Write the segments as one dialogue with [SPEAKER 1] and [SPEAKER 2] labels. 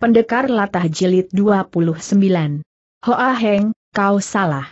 [SPEAKER 1] Pendekar Latah Jilid 29. Hoa Heng, kau salah.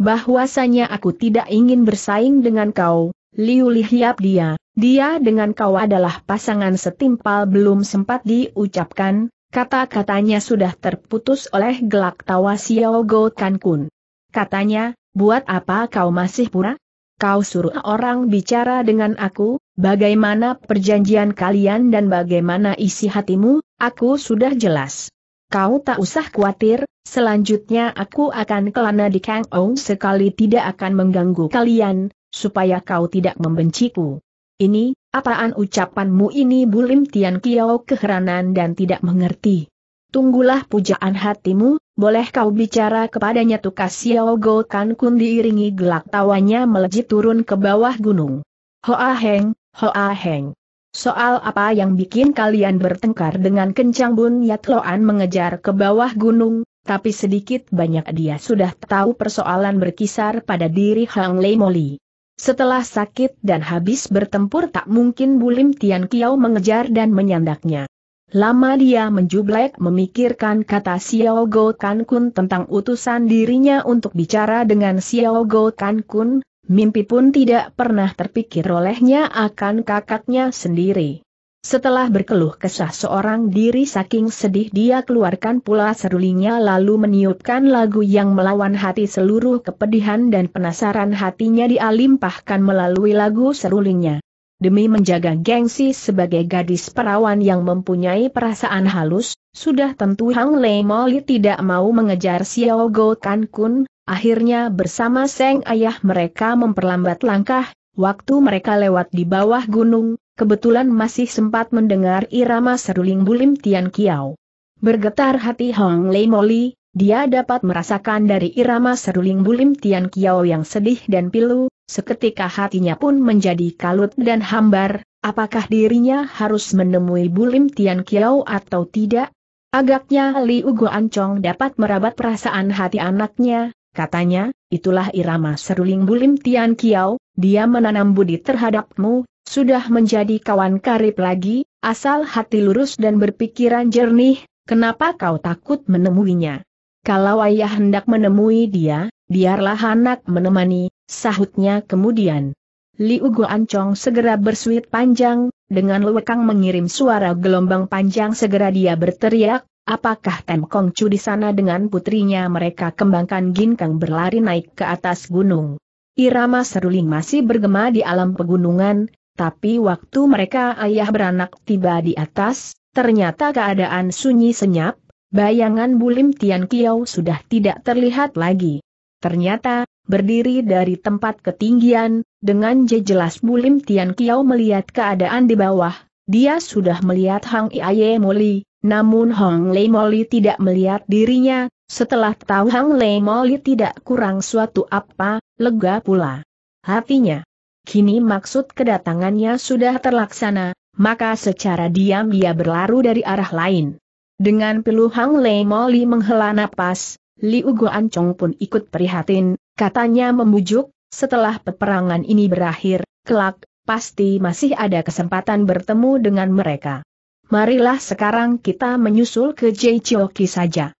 [SPEAKER 1] Bahwasanya aku tidak ingin bersaing dengan kau, Liu Lihiap dia, dia dengan kau adalah pasangan setimpal belum sempat diucapkan, kata-katanya sudah terputus oleh gelak tawa Xiao Go Kun. Katanya, buat apa kau masih pura? kau suruh orang bicara dengan aku, bagaimana perjanjian kalian dan bagaimana isi hatimu, aku sudah jelas. Kau tak usah khawatir, selanjutnya aku akan kelana di Kang Ong sekali tidak akan mengganggu kalian, supaya kau tidak membenciku. Ini, apaan ucapanmu ini Bulim Tian Kiao keheranan dan tidak mengerti. Tunggulah pujaan hatimu, boleh kau bicara kepadanya tukas Xiao Go Kan Kun diiringi gelak tawanya melejit turun ke bawah gunung. Hoa Heng, Hoa Heng. Soal apa yang bikin kalian bertengkar dengan kencang Bun loan mengejar ke bawah gunung, tapi sedikit banyak dia sudah tahu persoalan berkisar pada diri Hang Lei Moli. Setelah sakit dan habis bertempur tak mungkin Bulim Tian Kiao mengejar dan menyandaknya. Lama dia menjublek memikirkan kata Xiao Go Kan Kun tentang utusan dirinya untuk bicara dengan Xiao Go Kan Kun, mimpi pun tidak pernah terpikir olehnya akan kakaknya sendiri. Setelah berkeluh kesah seorang diri saking sedih dia keluarkan pula serulingnya lalu meniupkan lagu yang melawan hati seluruh kepedihan dan penasaran hatinya dialimpahkan melalui lagu serulingnya demi menjaga gengsi sebagai gadis perawan yang mempunyai perasaan halus, sudah tentu Hang Lei Moli tidak mau mengejar Xiao Go Kan Kun, akhirnya bersama Seng Ayah mereka memperlambat langkah, waktu mereka lewat di bawah gunung, kebetulan masih sempat mendengar irama seruling bulim Tian Kiao. Bergetar hati Hang Lei Moli, dia dapat merasakan dari irama seruling bulim Tian Kiao yang sedih dan pilu, seketika hatinya pun menjadi kalut dan hambar, apakah dirinya harus menemui Bulim Tian Kiao atau tidak? Agaknya Li Ugo Ancong dapat merabat perasaan hati anaknya, katanya, itulah irama seruling Bulim Tian Kiao, dia menanam budi terhadapmu, sudah menjadi kawan karib lagi, asal hati lurus dan berpikiran jernih, kenapa kau takut menemuinya? Kalau ayah hendak menemui dia, biarlah anak menemani, Sahutnya kemudian. Li Liu Ancong segera bersuit panjang, dengan lewekang mengirim suara gelombang panjang segera dia berteriak, apakah Tem Kong Chu di sana dengan putrinya mereka kembangkan ginkang berlari naik ke atas gunung. Irama seruling masih bergema di alam pegunungan, tapi waktu mereka ayah beranak tiba di atas, ternyata keadaan sunyi senyap, bayangan Bulim Tian Kiao sudah tidak terlihat lagi. Ternyata, berdiri dari tempat ketinggian, dengan jelas Bulim Tian Kiao melihat keadaan di bawah, dia sudah melihat Hang Iaye Moli, namun Hong Lei Moli tidak melihat dirinya, setelah tahu Hang Lei Moli tidak kurang suatu apa, lega pula hatinya. Kini maksud kedatangannya sudah terlaksana, maka secara diam dia berlaru dari arah lain. Dengan pilu Hang Lei Moli menghela napas, Liu Guancong pun ikut prihatin, Katanya membujuk, setelah peperangan ini berakhir, kelak, pasti masih ada kesempatan bertemu dengan mereka. Marilah sekarang kita menyusul ke Jeichioki saja.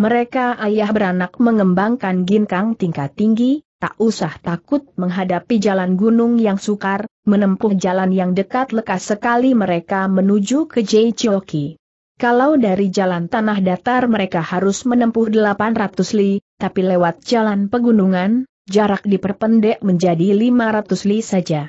[SPEAKER 1] Mereka ayah beranak mengembangkan ginkang tingkat tinggi, tak usah takut menghadapi jalan gunung yang sukar, menempuh jalan yang dekat lekas sekali mereka menuju ke Jeichioki. Kalau dari jalan tanah datar mereka harus menempuh 800 li, tapi lewat jalan pegunungan, jarak diperpendek menjadi 500 li saja.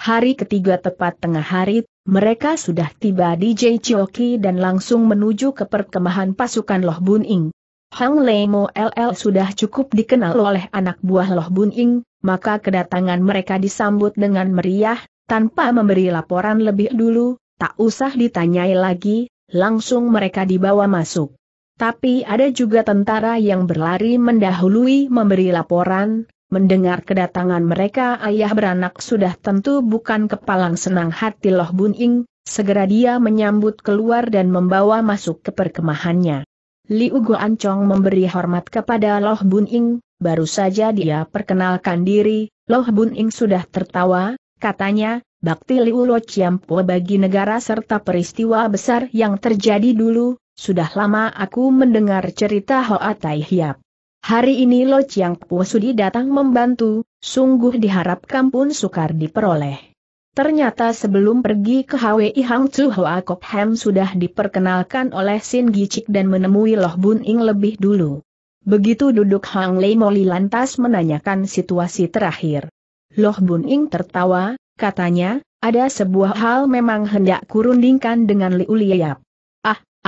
[SPEAKER 1] Hari ketiga tepat tengah hari, mereka sudah tiba di Jaichioki dan langsung menuju ke perkemahan pasukan Loh Bun Ing. Hang Lemo LL sudah cukup dikenal oleh anak buah Loh Bun Ing, maka kedatangan mereka disambut dengan meriah, tanpa memberi laporan lebih dulu, tak usah ditanyai lagi, langsung mereka dibawa masuk. Tapi ada juga tentara yang berlari mendahului memberi laporan, mendengar kedatangan mereka ayah beranak sudah tentu bukan kepalang senang hati Loh Bun Ing, segera dia menyambut keluar dan membawa masuk ke perkemahannya. Liu Guan Chong memberi hormat kepada Loh Bun Ing, baru saja dia perkenalkan diri, Loh Bun Ing sudah tertawa, katanya, Bakti Liu Lo Chiampo bagi negara serta peristiwa besar yang terjadi dulu, sudah lama aku mendengar cerita Hoa Tai Hiap. Hari ini Lo Chiang Puo Sudi datang membantu, sungguh diharapkan pun sukar diperoleh. Ternyata sebelum pergi ke HWI Hang Tzu Hoa Kok Ham sudah diperkenalkan oleh Sin Gicik dan menemui Loh Bun Ing lebih dulu. Begitu duduk Hang Lei Moli lantas menanyakan situasi terakhir. Loh Bun Ing tertawa, katanya, ada sebuah hal memang hendak kurundingkan dengan Liu Liap.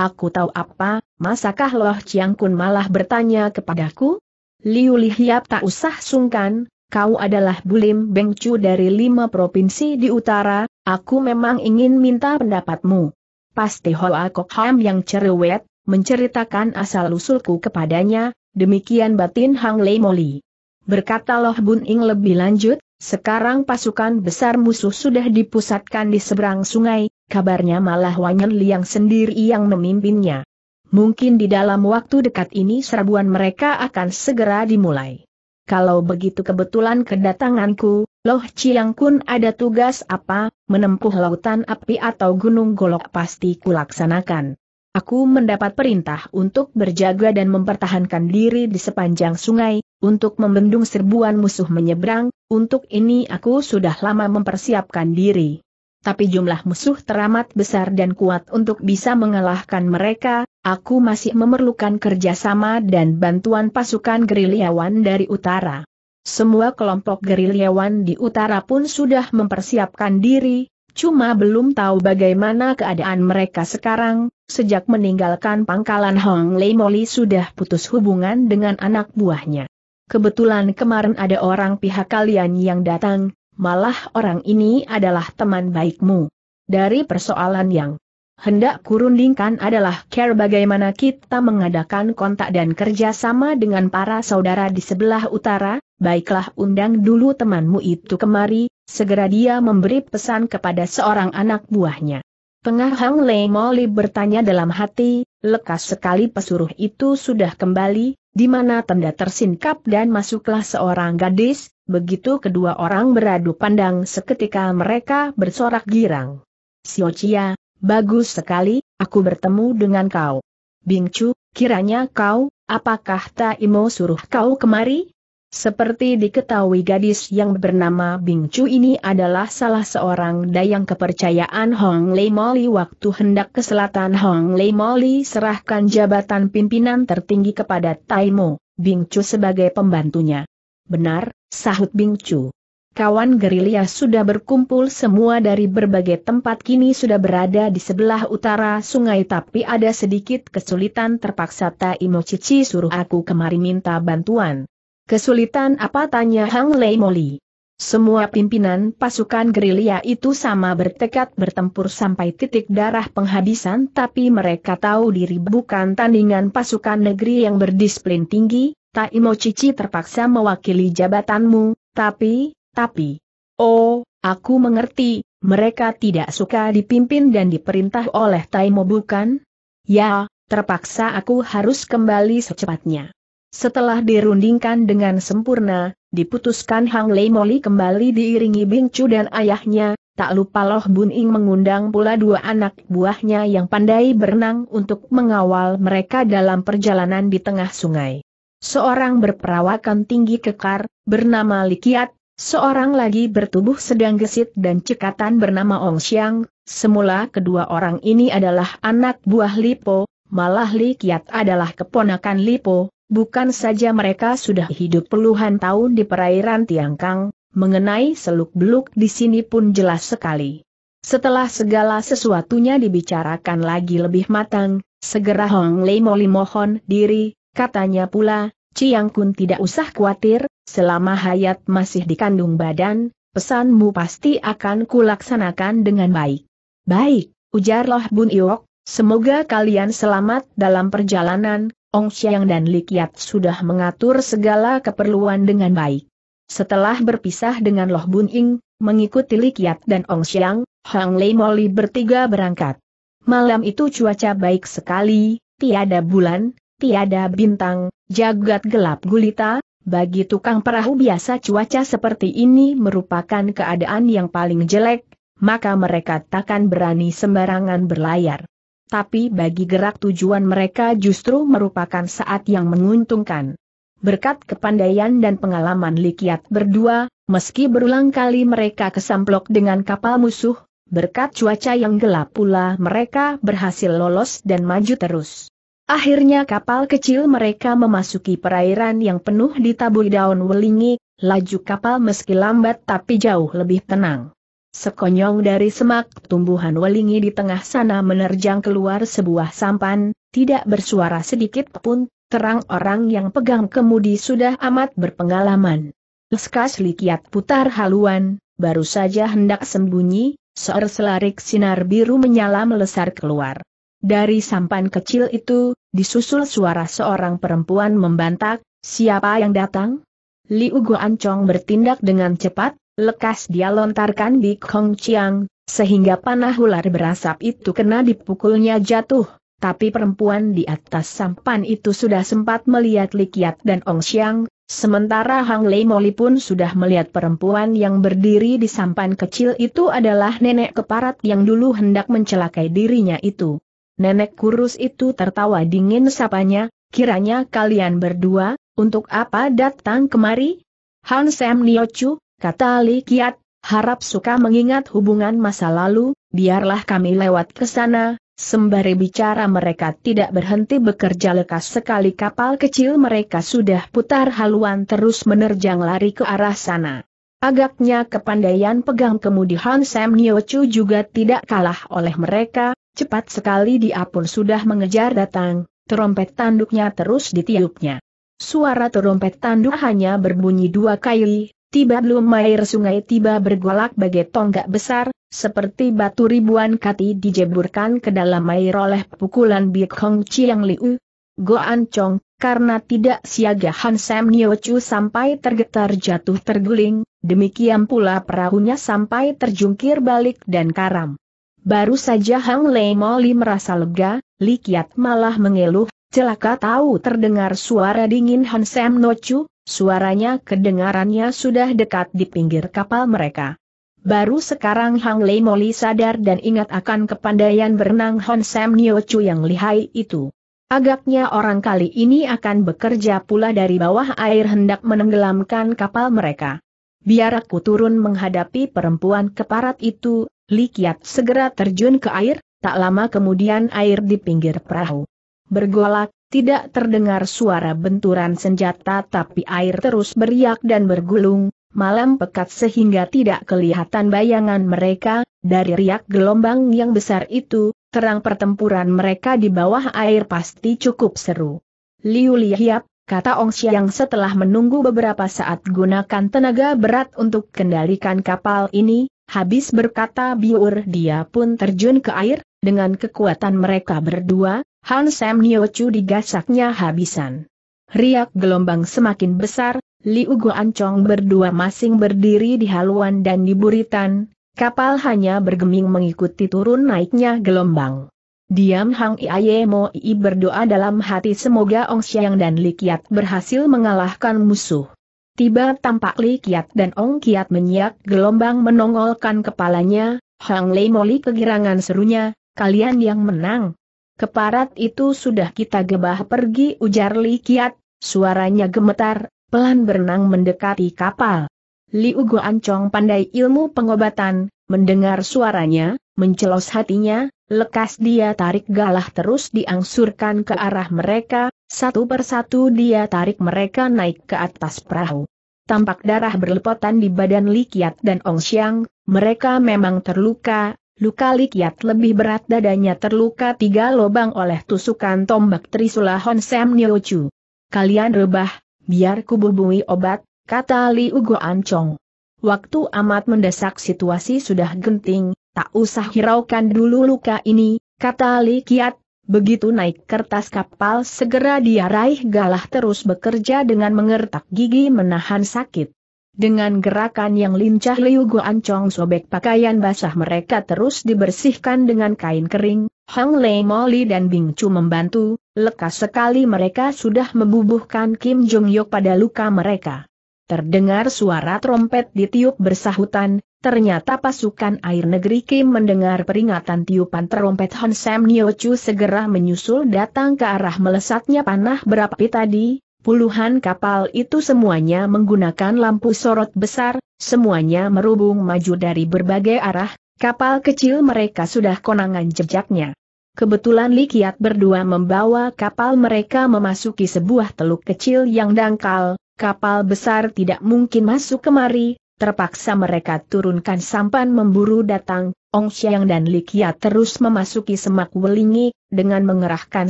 [SPEAKER 1] Aku tahu apa, masakah Loh Chiang Kun malah bertanya kepadaku? Liu Lihiap tak usah sungkan, kau adalah Bulim Chu dari lima provinsi di utara, aku memang ingin minta pendapatmu. Pasti Hoa Kok Ham yang cerewet, menceritakan asal-usulku kepadanya, demikian batin Hang Lei Moli. Berkata Loh Bun Ing lebih lanjut, sekarang pasukan besar musuh sudah dipusatkan di seberang sungai, kabarnya malah Wanyan Liang sendiri yang memimpinnya. Mungkin di dalam waktu dekat ini serbuan mereka akan segera dimulai. Kalau begitu kebetulan kedatanganku, Loh Chiang Kun ada tugas apa, menempuh lautan api atau gunung golok pasti kulaksanakan. Aku mendapat perintah untuk berjaga dan mempertahankan diri di sepanjang sungai, untuk membendung serbuan musuh menyeberang, untuk ini aku sudah lama mempersiapkan diri tapi jumlah musuh teramat besar dan kuat untuk bisa mengalahkan mereka, aku masih memerlukan kerjasama dan bantuan pasukan gerilyawan dari utara. Semua kelompok gerilyawan di utara pun sudah mempersiapkan diri, cuma belum tahu bagaimana keadaan mereka sekarang, sejak meninggalkan pangkalan Hong Lei Moli sudah putus hubungan dengan anak buahnya. Kebetulan kemarin ada orang pihak kalian yang datang, Malah orang ini adalah teman baikmu. Dari persoalan yang hendak kurundingkan adalah care bagaimana kita mengadakan kontak dan kerjasama dengan para saudara di sebelah utara, baiklah undang dulu temanmu itu kemari, segera dia memberi pesan kepada seorang anak buahnya. Tengah Hang Lei Moli bertanya dalam hati, lekas sekali pesuruh itu sudah kembali, di mana tenda tersingkap dan masuklah seorang gadis, Begitu kedua orang beradu pandang seketika mereka bersorak girang. Siocia, bagus sekali, aku bertemu dengan kau. Bingcu, kiranya kau, apakah Taimo suruh kau kemari? Seperti diketahui gadis yang bernama Bing Chu ini adalah salah seorang dayang kepercayaan Hong Lei Moli waktu hendak ke selatan Hong Lei Moli serahkan jabatan pimpinan tertinggi kepada Taimo, Bing Chu sebagai pembantunya. Benar, Sahut Bing Chu. Kawan gerilya sudah berkumpul semua dari berbagai tempat kini sudah berada di sebelah utara sungai tapi ada sedikit kesulitan terpaksa Taimo Cici suruh aku kemari minta bantuan. Kesulitan apa tanya Hang Lei Moli. Semua pimpinan pasukan gerilya itu sama bertekad bertempur sampai titik darah penghabisan tapi mereka tahu diri bukan tandingan pasukan negeri yang berdisiplin tinggi, Taimo Cici terpaksa mewakili jabatanmu, tapi, tapi... Oh, aku mengerti, mereka tidak suka dipimpin dan diperintah oleh Taimo bukan? Ya, terpaksa aku harus kembali secepatnya. Setelah dirundingkan dengan sempurna, diputuskan Hang Lei Moli kembali diiringi Bing Chu dan ayahnya, tak lupa Loh Bun Ing mengundang pula dua anak buahnya yang pandai berenang untuk mengawal mereka dalam perjalanan di tengah sungai. Seorang berperawakan tinggi kekar, bernama Likiat, seorang lagi bertubuh sedang gesit dan cekatan bernama Ong Xiang, semula kedua orang ini adalah anak buah Lipo, malah Likiat adalah keponakan Lipo, bukan saja mereka sudah hidup puluhan tahun di perairan Tiangkang, mengenai seluk-beluk di sini pun jelas sekali. Setelah segala sesuatunya dibicarakan lagi lebih matang, segera Hong Lei Moli mohon diri, Katanya pula, Ciang Kun tidak usah khawatir, selama Hayat masih dikandung badan, pesanmu pasti akan kulaksanakan dengan baik. Baik, ujar Loh Bun Iwok, semoga kalian selamat dalam perjalanan, Ong Xiang dan Likiat sudah mengatur segala keperluan dengan baik. Setelah berpisah dengan Loh Bun Ing, mengikuti Likiat dan Ong Xiang, Hang Lei Moli bertiga berangkat. Malam itu cuaca baik sekali, tiada bulan, tiada bintang, jagat gelap gulita, bagi tukang perahu biasa cuaca seperti ini merupakan keadaan yang paling jelek, maka mereka takkan berani sembarangan berlayar. Tapi bagi gerak tujuan mereka justru merupakan saat yang menguntungkan. Berkat kepandaian dan pengalaman Likiat berdua, meski berulang kali mereka kesamplok dengan kapal musuh, berkat cuaca yang gelap pula mereka berhasil lolos dan maju terus. Akhirnya kapal kecil mereka memasuki perairan yang penuh ditaburi daun welingi, laju kapal meski lambat tapi jauh lebih tenang. Sekonyong dari semak tumbuhan welingi di tengah sana menerjang keluar sebuah sampan, tidak bersuara sedikit pun, terang orang yang pegang kemudi sudah amat berpengalaman. Leskas likiat putar haluan, baru saja hendak sembunyi, seor selarik sinar biru menyala melesar keluar. Dari sampan kecil itu, disusul suara seorang perempuan membantak, siapa yang datang? Liu Guancong bertindak dengan cepat, lekas dia lontarkan di Kong Chiang, sehingga panah ular berasap itu kena dipukulnya jatuh. Tapi perempuan di atas sampan itu sudah sempat melihat Likiat dan Ong Xiang, sementara Hang Lei Moli pun sudah melihat perempuan yang berdiri di sampan kecil itu adalah nenek keparat yang dulu hendak mencelakai dirinya itu. Nenek kurus itu tertawa dingin sapanya, kiranya kalian berdua, untuk apa datang kemari? Han Sam Niochu, kata Li Kiat, harap suka mengingat hubungan masa lalu, biarlah kami lewat ke sana, Sembari bicara mereka tidak berhenti bekerja lekas sekali kapal kecil mereka sudah putar haluan terus menerjang lari ke arah sana. Agaknya kepandaian pegang kemudi Han Sam Nio Chu juga tidak kalah oleh mereka, cepat sekali dia pun sudah mengejar datang, terompet tanduknya terus ditiupnya. Suara terompet tanduk hanya berbunyi dua kali, tiba belum air sungai tiba bergolak bagai tonggak besar, seperti batu ribuan kati dijeburkan ke dalam air oleh pukulan Biek Hong Chiang Liu. Goan Chong, karena tidak siaga Han Sam Niochu sampai tergetar jatuh terguling, demikian pula perahunya sampai terjungkir balik dan karam. Baru saja Hang Lei Moli merasa lega, Li Kiat malah mengeluh, celaka tahu terdengar suara dingin Han Sam Nochu, suaranya kedengarannya sudah dekat di pinggir kapal mereka. Baru sekarang Hang Lei Moli sadar dan ingat akan kepandaian berenang Han Sam Niochu yang lihai itu. Agaknya orang kali ini akan bekerja pula dari bawah air hendak menenggelamkan kapal mereka. Biar aku turun menghadapi perempuan keparat itu, Likiat segera terjun ke air, tak lama kemudian air di pinggir perahu. Bergolak, tidak terdengar suara benturan senjata tapi air terus beriak dan bergulung, malam pekat sehingga tidak kelihatan bayangan mereka, dari riak gelombang yang besar itu, terang pertempuran mereka di bawah air pasti cukup seru. Liu Lihiap, kata Ong Xiang setelah menunggu beberapa saat gunakan tenaga berat untuk kendalikan kapal ini, habis berkata biur dia pun terjun ke air, dengan kekuatan mereka berdua, Han Sam Nio Chu digasaknya habisan. Riak gelombang semakin besar, Liu Guancong berdua masing berdiri di haluan dan di buritan, Kapal hanya bergeming mengikuti turun naiknya gelombang. Diam Hang Iaye Mo I berdoa dalam hati semoga Ong Xiang dan Li Kiat berhasil mengalahkan musuh. Tiba tampak Li Kiat dan Ong Kiat menyiak gelombang menongolkan kepalanya, Hang Lei Moli kegirangan serunya, kalian yang menang. Keparat itu sudah kita gebah pergi ujar Li Kiat, suaranya gemetar, pelan berenang mendekati kapal. Liu Guancong pandai ilmu pengobatan, mendengar suaranya, mencelos hatinya, lekas dia tarik galah terus diangsurkan ke arah mereka, satu persatu dia tarik mereka naik ke atas perahu. Tampak darah berlepotan di badan Likiat dan Ong Xiang, mereka memang terluka, luka Likiat lebih berat dadanya terluka tiga lobang oleh tusukan tombak Trisula Hon Sam Niochu. Kalian rebah, biar kububui obat, kata Li Ugo Ancong, Waktu amat mendesak situasi sudah genting, tak usah hiraukan dulu luka ini, kata Li Kiat, begitu naik kertas kapal segera dia raih galah terus bekerja dengan mengertak gigi menahan sakit. Dengan gerakan yang lincah Liu Guan Ancong sobek pakaian basah mereka terus dibersihkan dengan kain kering, Hang Lei Moli dan Bing Chu membantu, lekas sekali mereka sudah membubuhkan Kim Jong Yok pada luka mereka. Terdengar suara trompet ditiup bersahutan, ternyata pasukan air negeri Kim mendengar peringatan tiupan trompet Hon Sam Nio Chu segera menyusul datang ke arah melesatnya panah berapi tadi, puluhan kapal itu semuanya menggunakan lampu sorot besar, semuanya merubung maju dari berbagai arah, kapal kecil mereka sudah konangan jejaknya. Kebetulan Likiat berdua membawa kapal mereka memasuki sebuah teluk kecil yang dangkal, kapal besar tidak mungkin masuk kemari, terpaksa mereka turunkan sampan memburu datang, Ong Xiang dan Li Likia terus memasuki semak welingi, dengan mengerahkan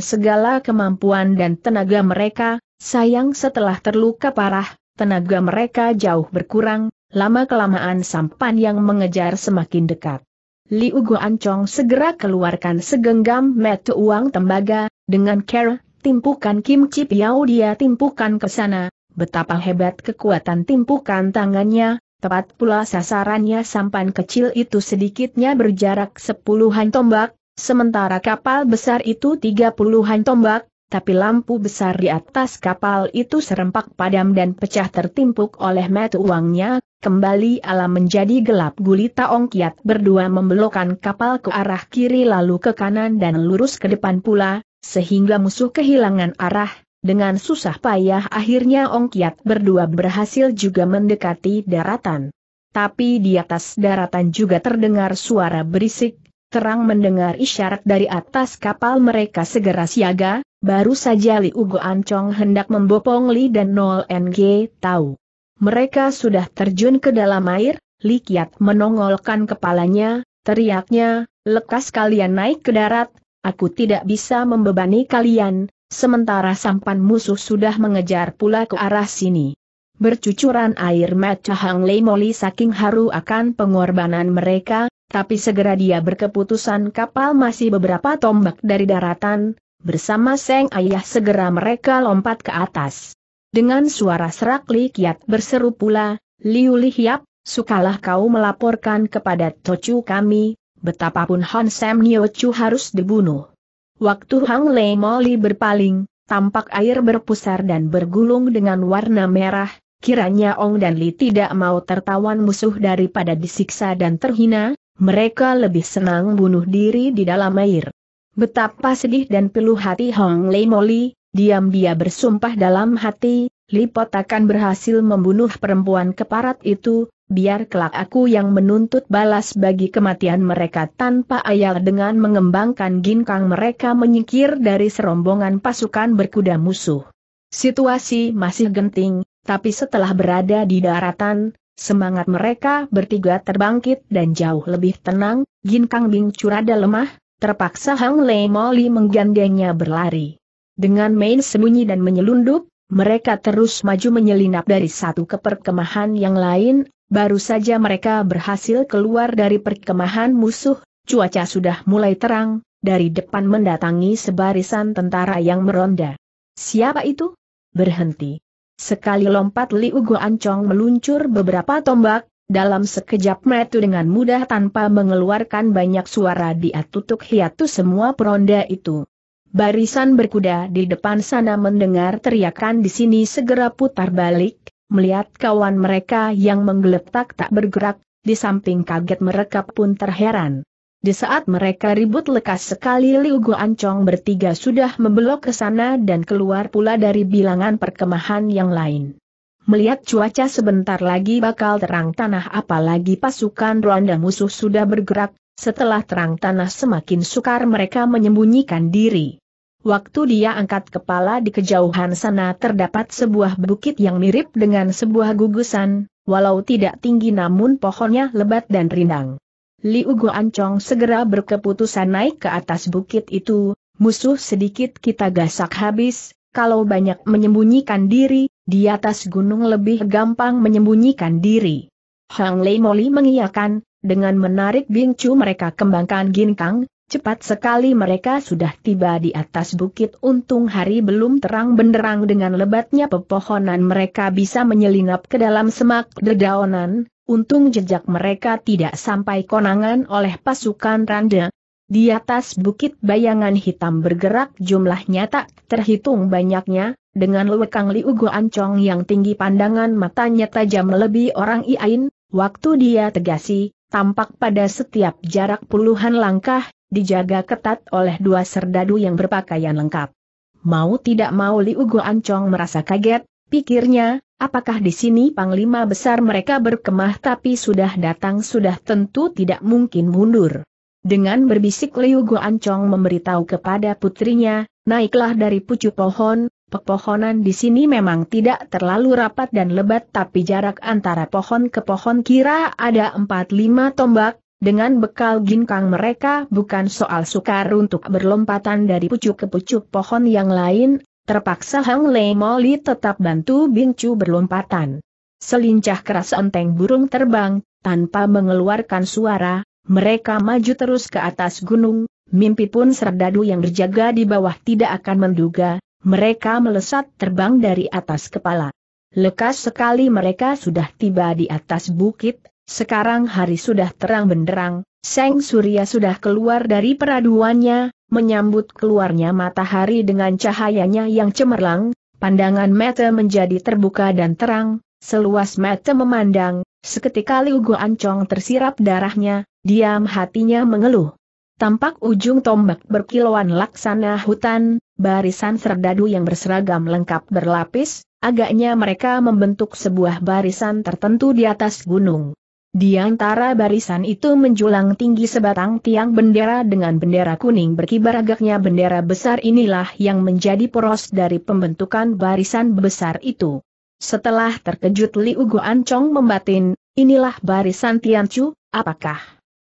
[SPEAKER 1] segala kemampuan dan tenaga mereka, sayang setelah terluka parah, tenaga mereka jauh berkurang, lama-kelamaan sampan yang mengejar semakin dekat. Li Ugu Ancong segera keluarkan segenggam metu uang tembaga, dengan care, timpukan Kim Chi Piao dia timpukan ke sana, Betapa hebat kekuatan timpukan tangannya, tepat pula sasarannya sampan kecil itu sedikitnya berjarak sepuluhan tombak, sementara kapal besar itu tiga puluhan tombak, tapi lampu besar di atas kapal itu serempak padam dan pecah tertimpuk oleh met uangnya, kembali alam menjadi gelap gulita ongkiat berdua membelokkan kapal ke arah kiri lalu ke kanan dan lurus ke depan pula, sehingga musuh kehilangan arah, dengan susah payah akhirnya Ong Kiat berdua berhasil juga mendekati daratan. Tapi di atas daratan juga terdengar suara berisik, terang mendengar isyarat dari atas kapal mereka segera siaga, baru saja Li Ugo Ancong hendak membopong Li dan Nol NG tahu. Mereka sudah terjun ke dalam air, Li Kiat menongolkan kepalanya, teriaknya, lekas kalian naik ke darat, aku tidak bisa membebani kalian, sementara sampan musuh sudah mengejar pula ke arah sini. Bercucuran air mata Hang Lei Moli saking haru akan pengorbanan mereka, tapi segera dia berkeputusan kapal masih beberapa tombak dari daratan, bersama Seng Ayah segera mereka lompat ke atas. Dengan suara serak Li Kiat berseru pula, Liu Li Hiap, sukalah kau melaporkan kepada Tochu kami, betapapun Han Sam Nio Chu harus dibunuh. Waktu Hang Lei Moli berpaling, tampak air berpusar dan bergulung dengan warna merah, kiranya Ong dan Li tidak mau tertawan musuh daripada disiksa dan terhina, mereka lebih senang bunuh diri di dalam air. Betapa sedih dan pilu hati Hong Lei Moli, diam dia bersumpah dalam hati, Li Pot akan berhasil membunuh perempuan keparat itu, biar kelak aku yang menuntut balas bagi kematian mereka tanpa ayal dengan mengembangkan ginkang mereka menyingkir dari serombongan pasukan berkuda musuh. Situasi masih genting, tapi setelah berada di daratan, semangat mereka bertiga terbangkit dan jauh lebih tenang, ginkang curada lemah, terpaksa Hang Lei Moli menggandengnya berlari. Dengan main sembunyi dan menyelundup, mereka terus maju menyelinap dari satu keperkemahan yang lain, Baru saja mereka berhasil keluar dari perkemahan musuh, cuaca sudah mulai terang, dari depan mendatangi sebarisan tentara yang meronda. Siapa itu? Berhenti. Sekali lompat Li Liu Ancong meluncur beberapa tombak, dalam sekejap metu dengan mudah tanpa mengeluarkan banyak suara dia tutup hiatu semua peronda itu. Barisan berkuda di depan sana mendengar teriakan di sini segera putar balik, melihat kawan mereka yang menggeletak tak bergerak, di samping kaget mereka pun terheran. Di saat mereka ribut lekas sekali Liu Guancong bertiga sudah membelok ke sana dan keluar pula dari bilangan perkemahan yang lain. Melihat cuaca sebentar lagi bakal terang tanah apalagi pasukan ronda musuh sudah bergerak, setelah terang tanah semakin sukar mereka menyembunyikan diri. Waktu dia angkat kepala di kejauhan sana terdapat sebuah bukit yang mirip dengan sebuah gugusan, walau tidak tinggi namun pohonnya lebat dan rindang. Liu Guancong segera berkeputusan naik ke atas bukit itu, musuh sedikit kita gasak habis, kalau banyak menyembunyikan diri, di atas gunung lebih gampang menyembunyikan diri. Hang Lei Moli mengiyakan, dengan menarik bingcu mereka kembangkan ginkang, Cepat sekali mereka sudah tiba di atas bukit untung hari belum terang benderang dengan lebatnya pepohonan mereka bisa menyelinap ke dalam semak dedaunan, untung jejak mereka tidak sampai konangan oleh pasukan Randa. Di atas bukit bayangan hitam bergerak jumlahnya tak terhitung banyaknya, dengan lewekang liugo Ancong yang tinggi pandangan matanya tajam lebih orang Iain, waktu dia tegasi, tampak pada setiap jarak puluhan langkah, dijaga ketat oleh dua serdadu yang berpakaian lengkap. Mau tidak mau Li Liu Guancong merasa kaget, pikirnya, apakah di sini panglima besar mereka berkemah tapi sudah datang sudah tentu tidak mungkin mundur. Dengan berbisik Li Liu Guancong memberitahu kepada putrinya, naiklah dari pucuk pohon, pepohonan di sini memang tidak terlalu rapat dan lebat tapi jarak antara pohon ke pohon kira ada 4-5 tombak, dengan bekal ginkang mereka bukan soal sukar untuk berlompatan dari pucuk ke pucuk pohon yang lain, terpaksa Hang Lei Moli tetap bantu Bincu berlompatan. Selincah keras enteng burung terbang, tanpa mengeluarkan suara, mereka maju terus ke atas gunung, mimpi pun serdadu yang berjaga di bawah tidak akan menduga, mereka melesat terbang dari atas kepala. Lekas sekali mereka sudah tiba di atas bukit, sekarang hari sudah terang benderang, Seng Surya sudah keluar dari peraduannya, menyambut keluarnya matahari dengan cahayanya yang cemerlang, pandangan mata menjadi terbuka dan terang, seluas mata memandang, seketika Liu Ancong tersirap darahnya, diam hatinya mengeluh. Tampak ujung tombak berkilauan laksana hutan, barisan serdadu yang berseragam lengkap berlapis, agaknya mereka membentuk sebuah barisan tertentu di atas gunung. Di antara barisan itu menjulang tinggi sebatang tiang bendera dengan bendera kuning berkibar agaknya bendera besar inilah yang menjadi poros dari pembentukan barisan besar itu. Setelah terkejut Li Liu Ancong membatin, inilah barisan Tiancu, apakah?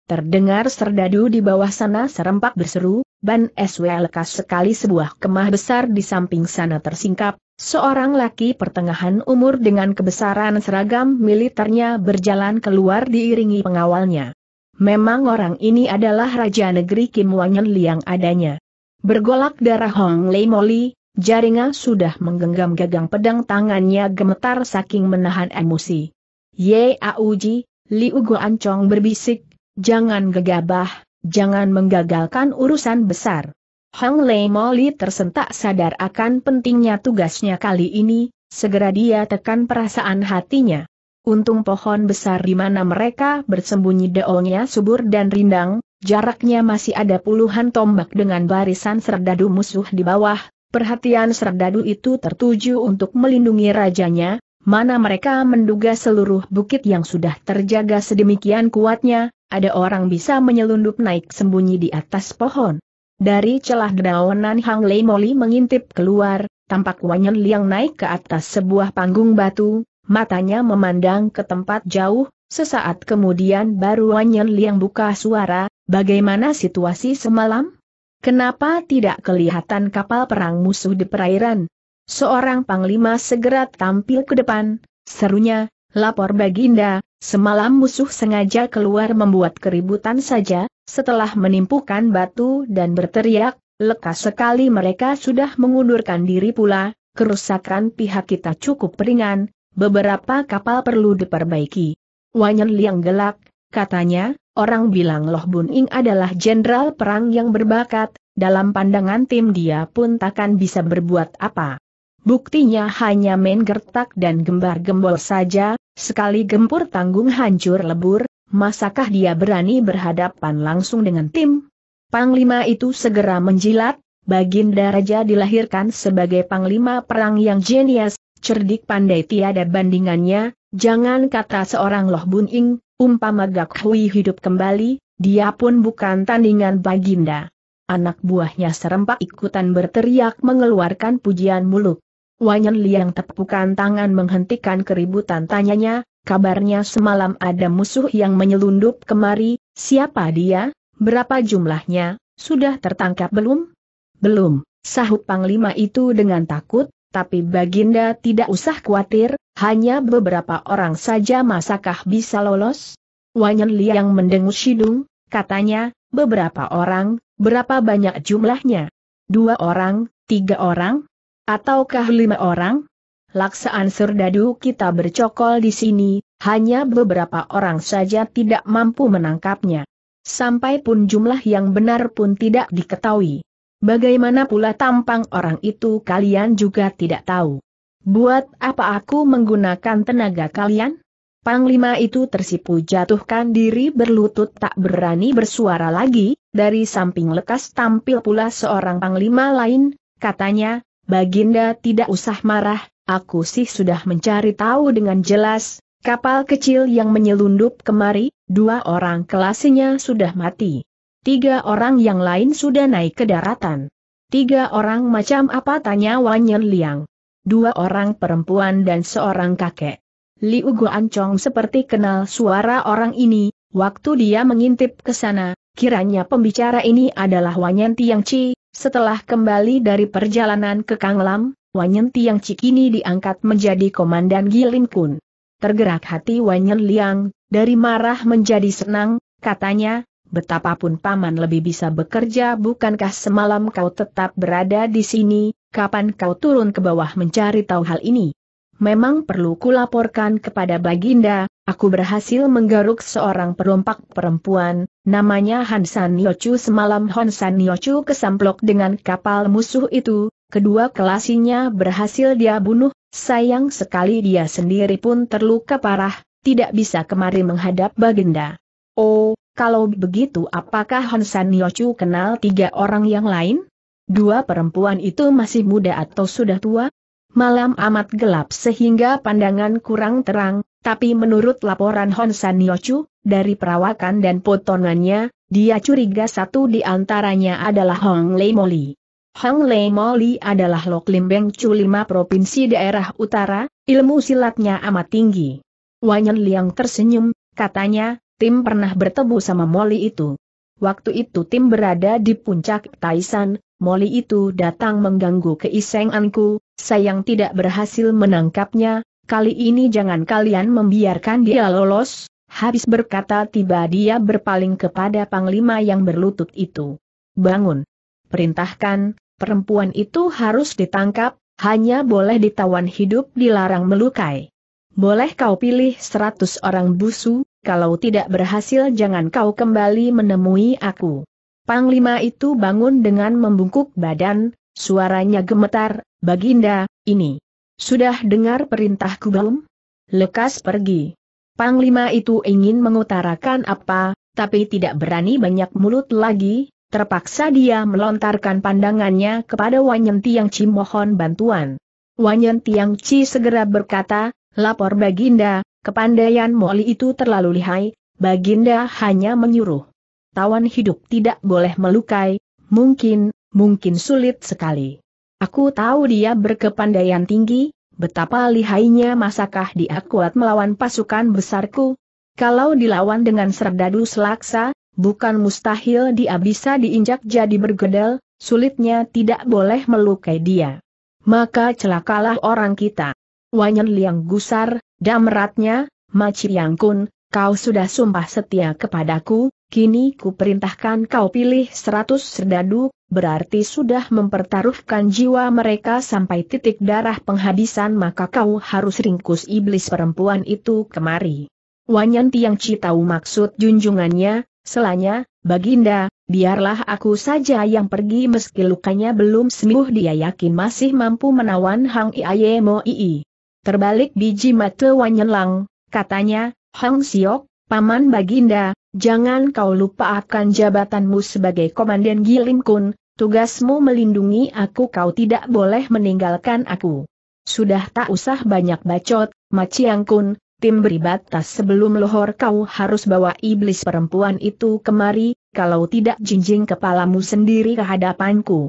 [SPEAKER 1] Terdengar serdadu di bawah sana serempak berseru, Ban SW lekas sekali sebuah kemah besar di samping sana tersingkap, Seorang laki pertengahan umur dengan kebesaran seragam militernya berjalan keluar diiringi pengawalnya. Memang orang ini adalah Raja Negeri Kim yang Liang adanya. Bergolak darah Hong Lei Moli, jaringan sudah menggenggam gagang pedang tangannya gemetar saking menahan emosi. Ye Auji, Liu Ancong berbisik, jangan gegabah, jangan menggagalkan urusan besar. Hang Lei Moli tersentak sadar akan pentingnya tugasnya kali ini, segera dia tekan perasaan hatinya. Untung pohon besar di mana mereka bersembunyi deonya subur dan rindang, jaraknya masih ada puluhan tombak dengan barisan serdadu musuh di bawah, perhatian serdadu itu tertuju untuk melindungi rajanya, mana mereka menduga seluruh bukit yang sudah terjaga sedemikian kuatnya, ada orang bisa menyelundup naik sembunyi di atas pohon. Dari celah daunan, Hang Lei Moli mengintip keluar, tampak Wanyan Liang naik ke atas sebuah panggung batu, matanya memandang ke tempat jauh, sesaat kemudian baru Wanyan Liang buka suara, bagaimana situasi semalam? Kenapa tidak kelihatan kapal perang musuh di perairan? Seorang panglima segera tampil ke depan, serunya, lapor baginda, semalam musuh sengaja keluar membuat keributan saja, setelah menimpukan batu dan berteriak, lekas sekali mereka sudah mengundurkan diri pula, kerusakan pihak kita cukup ringan, beberapa kapal perlu diperbaiki. Wanyan Liang gelak, katanya, orang bilang Loh Bun Ing adalah jenderal perang yang berbakat, dalam pandangan tim dia pun takkan bisa berbuat apa. Buktinya hanya main gertak dan gembar gembol saja, sekali gempur tanggung hancur lebur, Masakah dia berani berhadapan langsung dengan tim? Panglima itu segera menjilat, Baginda Raja dilahirkan sebagai panglima perang yang jenius, cerdik pandai tiada bandingannya, jangan kata seorang Loh Bun umpama Gak Hui hidup kembali, dia pun bukan tandingan Baginda. Anak buahnya serempak ikutan berteriak mengeluarkan pujian muluk. Wanyan Liang tepukan tangan menghentikan keributan tanyanya, kabarnya semalam ada musuh yang menyelundup kemari, siapa dia, berapa jumlahnya, sudah tertangkap belum? Belum, sahut Panglima itu dengan takut, tapi Baginda tidak usah khawatir, hanya beberapa orang saja masakah bisa lolos? Wanyan Liang mendengus hidung, katanya, beberapa orang, berapa banyak jumlahnya? Dua orang, tiga orang? Ataukah lima orang? Laksaan dadu kita bercokol di sini, hanya beberapa orang saja tidak mampu menangkapnya. Sampai pun jumlah yang benar pun tidak diketahui. Bagaimana pula tampang orang itu kalian juga tidak tahu. Buat apa aku menggunakan tenaga kalian? Panglima itu tersipu jatuhkan diri berlutut tak berani bersuara lagi, dari samping lekas tampil pula seorang panglima lain, katanya, Baginda tidak usah marah, Aku sih sudah mencari tahu dengan jelas, kapal kecil yang menyelundup kemari, dua orang kelasnya sudah mati. Tiga orang yang lain sudah naik ke daratan. Tiga orang macam apa tanya Wanyan Liang. Dua orang perempuan dan seorang kakek. Liu Guan Chong seperti kenal suara orang ini, waktu dia mengintip ke sana, kiranya pembicara ini adalah Wanyan Tiang Chi, setelah kembali dari perjalanan ke Kang Lam, Wanyen Tiang Cikini diangkat menjadi Komandan Gilin Kun. Tergerak hati Wanyen Liang, dari marah menjadi senang, katanya, betapapun paman lebih bisa bekerja bukankah semalam kau tetap berada di sini, kapan kau turun ke bawah mencari tahu hal ini? Memang perlu kulaporkan kepada Baginda, aku berhasil menggaruk seorang perompak perempuan, namanya Hansan Yochu semalam Hansan Yochu kesamplok dengan kapal musuh itu, kedua kelasinya berhasil dia bunuh, sayang sekali dia sendiri pun terluka parah, tidak bisa kemari menghadap baginda. Oh, kalau begitu apakah Honsan Yochu kenal tiga orang yang lain? Dua perempuan itu masih muda atau sudah tua? Malam amat gelap sehingga pandangan kurang terang, tapi menurut laporan Honsan Yochu, dari perawakan dan potongannya, dia curiga satu di antaranya adalah Hong Lei Moli. Hang Lei Moli adalah Lok Lim Beng Chu lima provinsi daerah utara, ilmu silatnya amat tinggi. Wanyan Liang tersenyum, katanya, Tim pernah bertemu sama Moli itu. Waktu itu Tim berada di puncak Taisan, Moli itu datang mengganggu keisenganku, sayang tidak berhasil menangkapnya, kali ini jangan kalian membiarkan dia lolos, habis berkata tiba dia berpaling kepada Panglima yang berlutut itu. Bangun! perintahkan, perempuan itu harus ditangkap, hanya boleh ditawan hidup dilarang melukai. Boleh kau pilih seratus orang busu, kalau tidak berhasil jangan kau kembali menemui aku. Panglima itu bangun dengan membungkuk badan, suaranya gemetar, Baginda, ini. Sudah dengar perintahku belum? Lekas pergi. Panglima itu ingin mengutarakan apa, tapi tidak berani banyak mulut lagi, Terpaksa dia melontarkan pandangannya kepada Wanyen Tiang Ci mohon bantuan. Wanyen Tiang Ci segera berkata, lapor Baginda, kepandaian Moli itu terlalu lihai, Baginda hanya menyuruh. Tawan hidup tidak boleh melukai, mungkin, mungkin sulit sekali. Aku tahu dia berkepandaian tinggi, betapa lihainya masakah dia kuat melawan pasukan besarku? Kalau dilawan dengan serdadu selaksa, bukan mustahil dia bisa diinjak jadi bergedel, sulitnya tidak boleh melukai dia. Maka celakalah orang kita. Wanyan Liang gusar, damratnya, Maci Yang Kun, kau sudah sumpah setia kepadaku, kini ku perintahkan kau pilih seratus serdadu, berarti sudah mempertaruhkan jiwa mereka sampai titik darah penghabisan maka kau harus ringkus iblis perempuan itu kemari. Wanyan Tiang Ci tahu maksud junjungannya, Selanya, Baginda, biarlah aku saja yang pergi meski lukanya belum sembuh dia yakin masih mampu menawan Hang Iaye Mo Ii. Terbalik biji mata wanyelang, katanya, Hang Siok, Paman Baginda, jangan kau lupa akan jabatanmu sebagai Komandan Gilim Kun, tugasmu melindungi aku kau tidak boleh meninggalkan aku. Sudah tak usah banyak bacot, Maciang Kun, Tim beri batas sebelum lohor kau harus bawa iblis perempuan itu kemari, kalau tidak jinjing kepalamu sendiri ke hadapanku.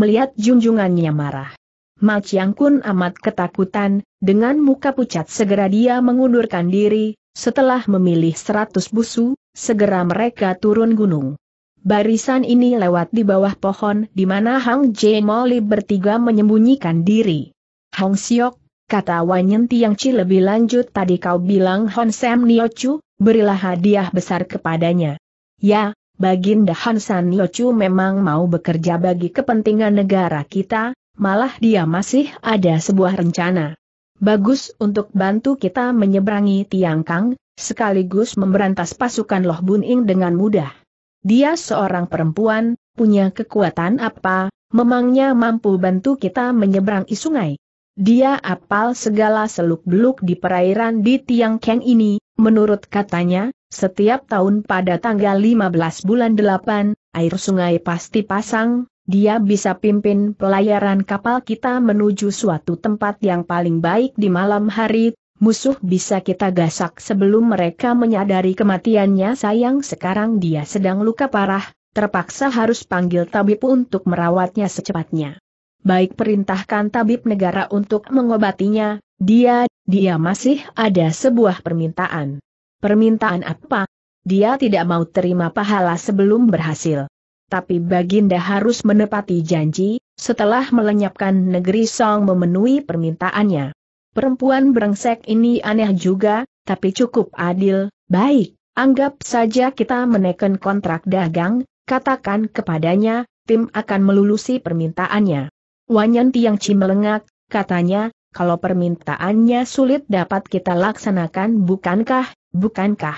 [SPEAKER 1] Melihat junjungannya marah. Ma Kun amat ketakutan, dengan muka pucat segera dia mengundurkan diri, setelah memilih seratus busu, segera mereka turun gunung. Barisan ini lewat di bawah pohon di mana Hang Molly bertiga menyembunyikan diri. Hong Siok, kata Wanyen Tiang Chi lebih lanjut tadi kau bilang Hon Sam Niochu, berilah hadiah besar kepadanya. Ya, Baginda Han Niochu memang mau bekerja bagi kepentingan negara kita, malah dia masih ada sebuah rencana. Bagus untuk bantu kita menyeberangi Tiangkang, sekaligus memberantas pasukan Loh Bun dengan mudah. Dia seorang perempuan, punya kekuatan apa, memangnya mampu bantu kita menyeberangi sungai. Dia apal segala seluk-beluk di perairan di Tiang Keng ini, menurut katanya, setiap tahun pada tanggal 15 bulan 8, air sungai pasti pasang, dia bisa pimpin pelayaran kapal kita menuju suatu tempat yang paling baik di malam hari, musuh bisa kita gasak sebelum mereka menyadari kematiannya sayang sekarang dia sedang luka parah, terpaksa harus panggil tabib untuk merawatnya secepatnya baik perintahkan tabib negara untuk mengobatinya, dia, dia masih ada sebuah permintaan. Permintaan apa? Dia tidak mau terima pahala sebelum berhasil. Tapi Baginda harus menepati janji, setelah melenyapkan negeri Song memenuhi permintaannya. Perempuan brengsek ini aneh juga, tapi cukup adil, baik, anggap saja kita menekan kontrak dagang, katakan kepadanya, tim akan melulusi permintaannya. Wanyan Tiang cimelengak, melengak, katanya, kalau permintaannya sulit dapat kita laksanakan bukankah, bukankah.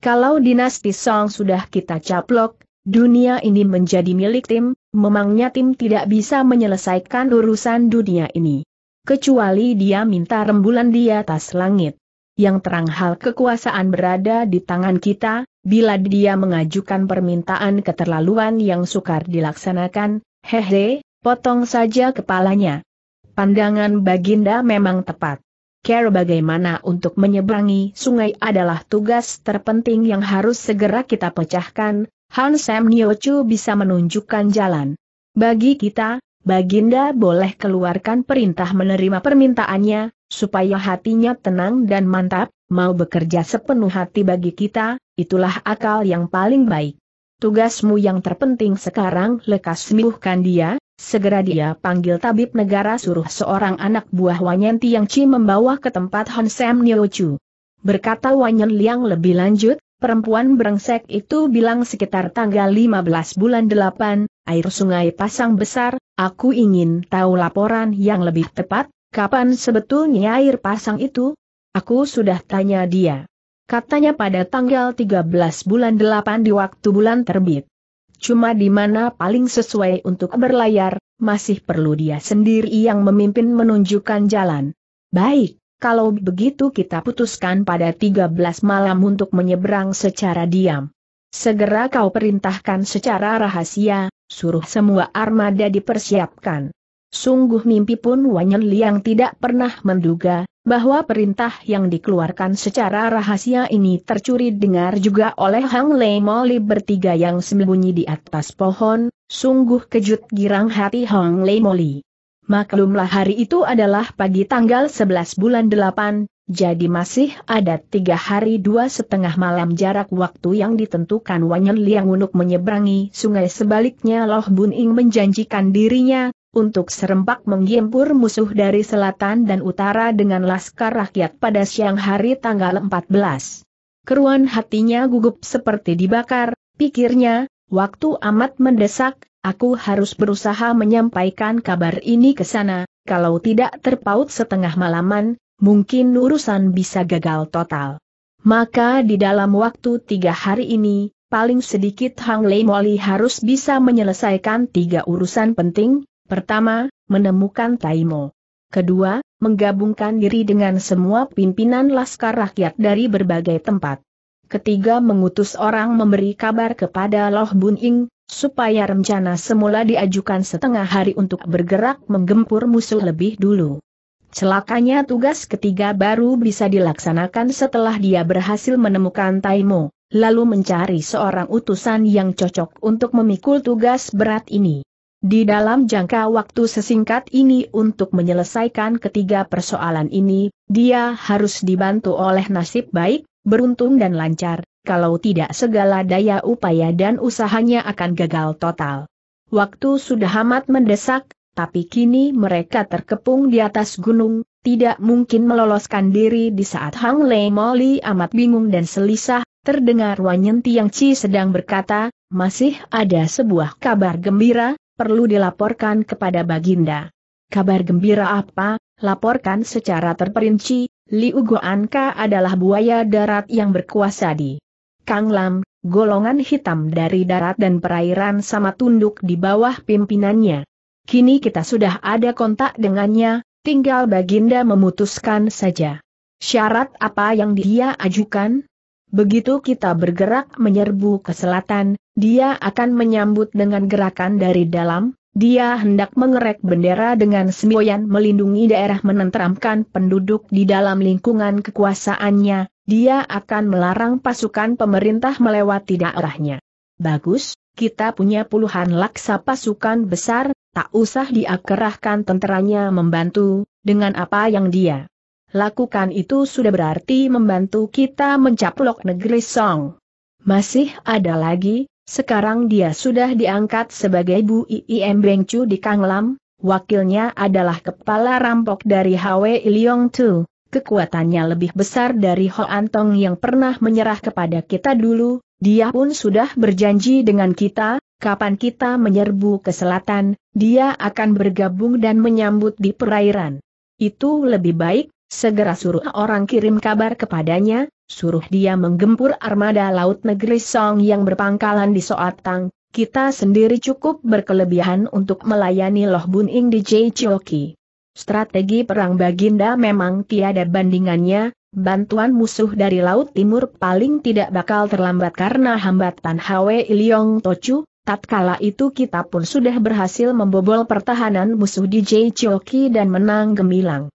[SPEAKER 1] Kalau dinasti Song sudah kita caplok, dunia ini menjadi milik tim, memangnya tim tidak bisa menyelesaikan urusan dunia ini. Kecuali dia minta rembulan di atas langit. Yang terang hal kekuasaan berada di tangan kita, bila dia mengajukan permintaan keterlaluan yang sukar dilaksanakan, hehe, Potong saja kepalanya. Pandangan Baginda memang tepat. Care bagaimana untuk menyeberangi sungai adalah tugas terpenting yang harus segera kita pecahkan, Han Sam Niochu bisa menunjukkan jalan. Bagi kita, Baginda boleh keluarkan perintah menerima permintaannya, supaya hatinya tenang dan mantap, mau bekerja sepenuh hati bagi kita, itulah akal yang paling baik. Tugasmu yang terpenting sekarang lekas sembuhkan dia, Segera dia panggil tabib negara suruh seorang anak buah Wanyan Tiang Chi membawa ke tempat Hon Sam Nyo Chu. Berkata Wanyan Liang lebih lanjut, perempuan brengsek itu bilang sekitar tanggal 15 bulan 8, air sungai pasang besar, aku ingin tahu laporan yang lebih tepat, kapan sebetulnya air pasang itu? Aku sudah tanya dia. Katanya pada tanggal 13 bulan 8 di waktu bulan terbit cuma di mana paling sesuai untuk berlayar, masih perlu dia sendiri yang memimpin menunjukkan jalan. Baik, kalau begitu kita putuskan pada 13 malam untuk menyeberang secara diam. Segera kau perintahkan secara rahasia, suruh semua armada dipersiapkan. Sungguh mimpi pun Wanyan Liang tidak pernah menduga, bahwa perintah yang dikeluarkan secara rahasia ini tercuri dengar juga oleh Hang Lei Moli bertiga yang sembunyi di atas pohon, sungguh kejut girang hati Hang Lei Moli. Maklumlah hari itu adalah pagi tanggal 11 bulan 8, jadi masih ada tiga hari dua setengah malam jarak waktu yang ditentukan Wanyan Liang untuk menyeberangi sungai sebaliknya Loh Bun Ing menjanjikan dirinya untuk serempak menggempur musuh dari selatan dan utara dengan laskar rakyat pada siang hari tanggal 14. Keruan hatinya gugup seperti dibakar, pikirnya, waktu amat mendesak, aku harus berusaha menyampaikan kabar ini ke sana, kalau tidak terpaut setengah malaman, mungkin urusan bisa gagal total. Maka di dalam waktu tiga hari ini, paling sedikit Hang Lei Moli harus bisa menyelesaikan tiga urusan penting, Pertama, menemukan Taimo. Kedua, menggabungkan diri dengan semua pimpinan laskar rakyat dari berbagai tempat. Ketiga, mengutus orang memberi kabar kepada Loh Bun Ing, supaya rencana semula diajukan setengah hari untuk bergerak menggempur musuh lebih dulu. Celakanya tugas ketiga baru bisa dilaksanakan setelah dia berhasil menemukan Taimo, lalu mencari seorang utusan yang cocok untuk memikul tugas berat ini. Di dalam jangka waktu sesingkat ini untuk menyelesaikan ketiga persoalan ini, dia harus dibantu oleh nasib baik, beruntung dan lancar, kalau tidak segala daya upaya dan usahanya akan gagal total. Waktu sudah amat mendesak, tapi kini mereka terkepung di atas gunung, tidak mungkin meloloskan diri di saat Hang Lei Moli amat bingung dan selisah, terdengar Wanyenti Yang Ci sedang berkata, masih ada sebuah kabar gembira, perlu dilaporkan kepada Baginda. Kabar gembira apa, laporkan secara terperinci, Liu adalah buaya darat yang berkuasa di Kanglam, golongan hitam dari darat dan perairan sama tunduk di bawah pimpinannya. Kini kita sudah ada kontak dengannya, tinggal Baginda memutuskan saja. Syarat apa yang dia ajukan? Begitu kita bergerak menyerbu ke selatan, dia akan menyambut dengan gerakan dari dalam, dia hendak mengerek bendera dengan semboyan melindungi daerah menenteramkan penduduk di dalam lingkungan kekuasaannya, dia akan melarang pasukan pemerintah melewati daerahnya. Bagus, kita punya puluhan laksa pasukan besar, tak usah diakerahkan tenteranya membantu, dengan apa yang dia lakukan itu sudah berarti membantu kita mencaplok negeri Song. Masih ada lagi, sekarang dia sudah diangkat sebagai Bu Iim Bengcu di Kanglam, wakilnya adalah kepala rampok dari Hwe Iliong Tu. Kekuatannya lebih besar dari Ho Antong yang pernah menyerah kepada kita dulu, dia pun sudah berjanji dengan kita, kapan kita menyerbu ke selatan, dia akan bergabung dan menyambut di perairan. Itu lebih baik, Segera suruh orang kirim kabar kepadanya, suruh dia menggempur armada laut negeri Song yang berpangkalan di Soatang, kita sendiri cukup berkelebihan untuk melayani Loh Bun di Jaichoki. Strategi perang Baginda memang tiada bandingannya, bantuan musuh dari Laut Timur paling tidak bakal terlambat karena hambatan Hwe Iliong Tochu, Tatkala itu kita pun sudah berhasil membobol pertahanan musuh di Jaichoki dan menang gemilang.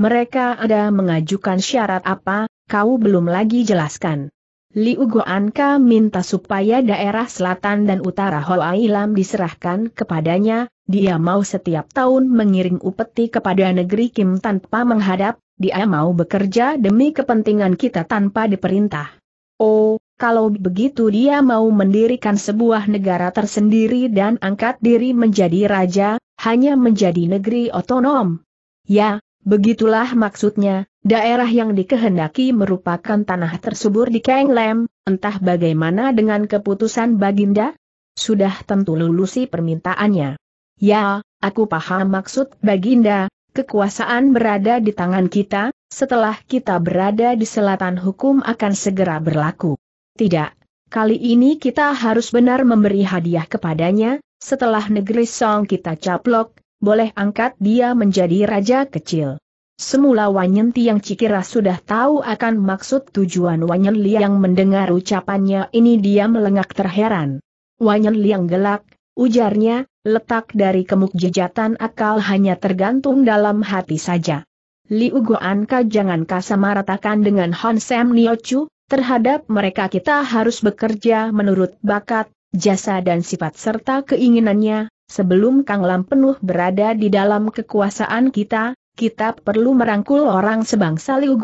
[SPEAKER 1] Mereka ada mengajukan syarat apa, kau belum lagi jelaskan. Liu Uguanka minta supaya daerah selatan dan utara Hoa Ilam diserahkan kepadanya, dia mau setiap tahun mengiring upeti kepada negeri Kim tanpa menghadap, dia mau bekerja demi kepentingan kita tanpa diperintah. Oh, kalau begitu dia mau mendirikan sebuah negara tersendiri dan angkat diri menjadi raja, hanya menjadi negeri otonom. Ya, Begitulah maksudnya, daerah yang dikehendaki merupakan tanah tersubur di Kang Lem, entah bagaimana dengan keputusan Baginda? Sudah tentu lulusi permintaannya. Ya, aku paham maksud Baginda, kekuasaan berada di tangan kita, setelah kita berada di selatan hukum akan segera berlaku. Tidak, kali ini kita harus benar memberi hadiah kepadanya, setelah negeri Song kita caplok, boleh angkat dia menjadi raja kecil. Semula Wanyenti yang Cikira sudah tahu akan maksud tujuan Wanyen Liang mendengar ucapannya ini dia melengak terheran. Wanyen Liang gelak, ujarnya, letak dari kemuk jejatan akal hanya tergantung dalam hati saja. Liu Goanka jangan kasamaratakan dengan Hon Sam Niochu, terhadap mereka kita harus bekerja menurut bakat, jasa dan sifat serta keinginannya, Sebelum Kang Lam penuh berada di dalam kekuasaan kita, kita perlu merangkul orang sebangsa Liu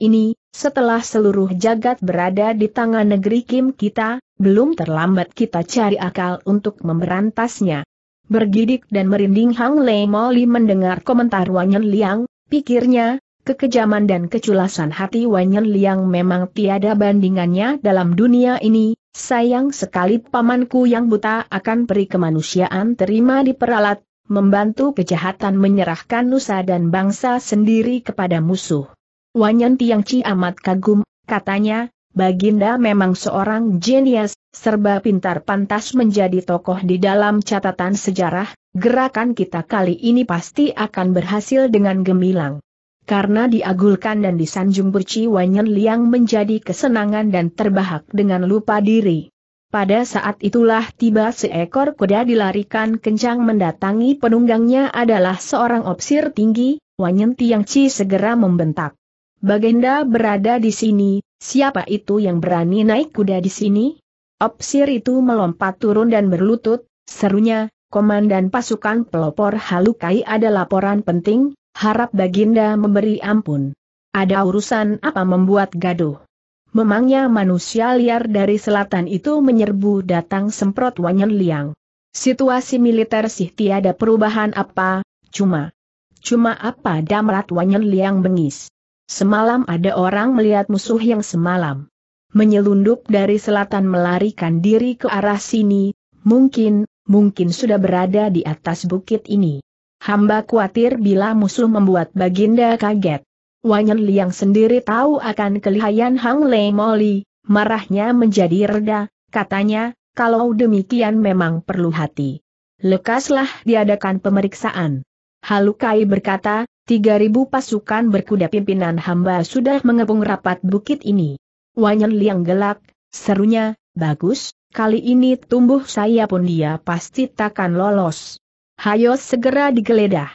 [SPEAKER 1] ini, setelah seluruh jagat berada di tangan negeri Kim kita, belum terlambat kita cari akal untuk memberantasnya. Bergidik dan merinding Hang Lei Moli mendengar komentar Wanyan Liang, pikirnya, kekejaman dan keculasan hati Wanyan Liang memang tiada bandingannya dalam dunia ini, Sayang sekali pamanku yang buta akan peri kemanusiaan terima di diperalat, membantu kejahatan menyerahkan nusa dan bangsa sendiri kepada musuh. Wanyan ci amat kagum, katanya, Baginda memang seorang jenius, serba pintar pantas menjadi tokoh di dalam catatan sejarah, gerakan kita kali ini pasti akan berhasil dengan gemilang karena diagulkan dan disanjung Wanyan liang menjadi kesenangan dan terbahak dengan lupa diri. Pada saat itulah tiba seekor kuda dilarikan kencang mendatangi penunggangnya adalah seorang opsir tinggi, Wanyan Tiang Chi segera membentak. Bagenda berada di sini, siapa itu yang berani naik kuda di sini? Opsir itu melompat turun dan berlutut, serunya, komandan pasukan pelopor Halukai ada laporan penting, harap Baginda memberi ampun. Ada urusan apa membuat gaduh? Memangnya manusia liar dari selatan itu menyerbu datang semprot Wanyan Liang. Situasi militer sih tiada perubahan apa, cuma. Cuma apa damrat Wanyan Liang bengis. Semalam ada orang melihat musuh yang semalam. Menyelundup dari selatan melarikan diri ke arah sini, mungkin, mungkin sudah berada di atas bukit ini. Hamba khawatir bila musuh membuat Baginda kaget. Wanyan Liang sendiri tahu akan kelihayan Hang Lei Moli, marahnya menjadi reda, katanya, kalau demikian memang perlu hati. Lekaslah diadakan pemeriksaan. Halukai berkata, 3000 pasukan berkuda pimpinan hamba sudah mengepung rapat bukit ini. Wanyan Liang gelak, serunya, bagus, kali ini tumbuh saya pun dia pasti takkan lolos. Hayo segera digeledah.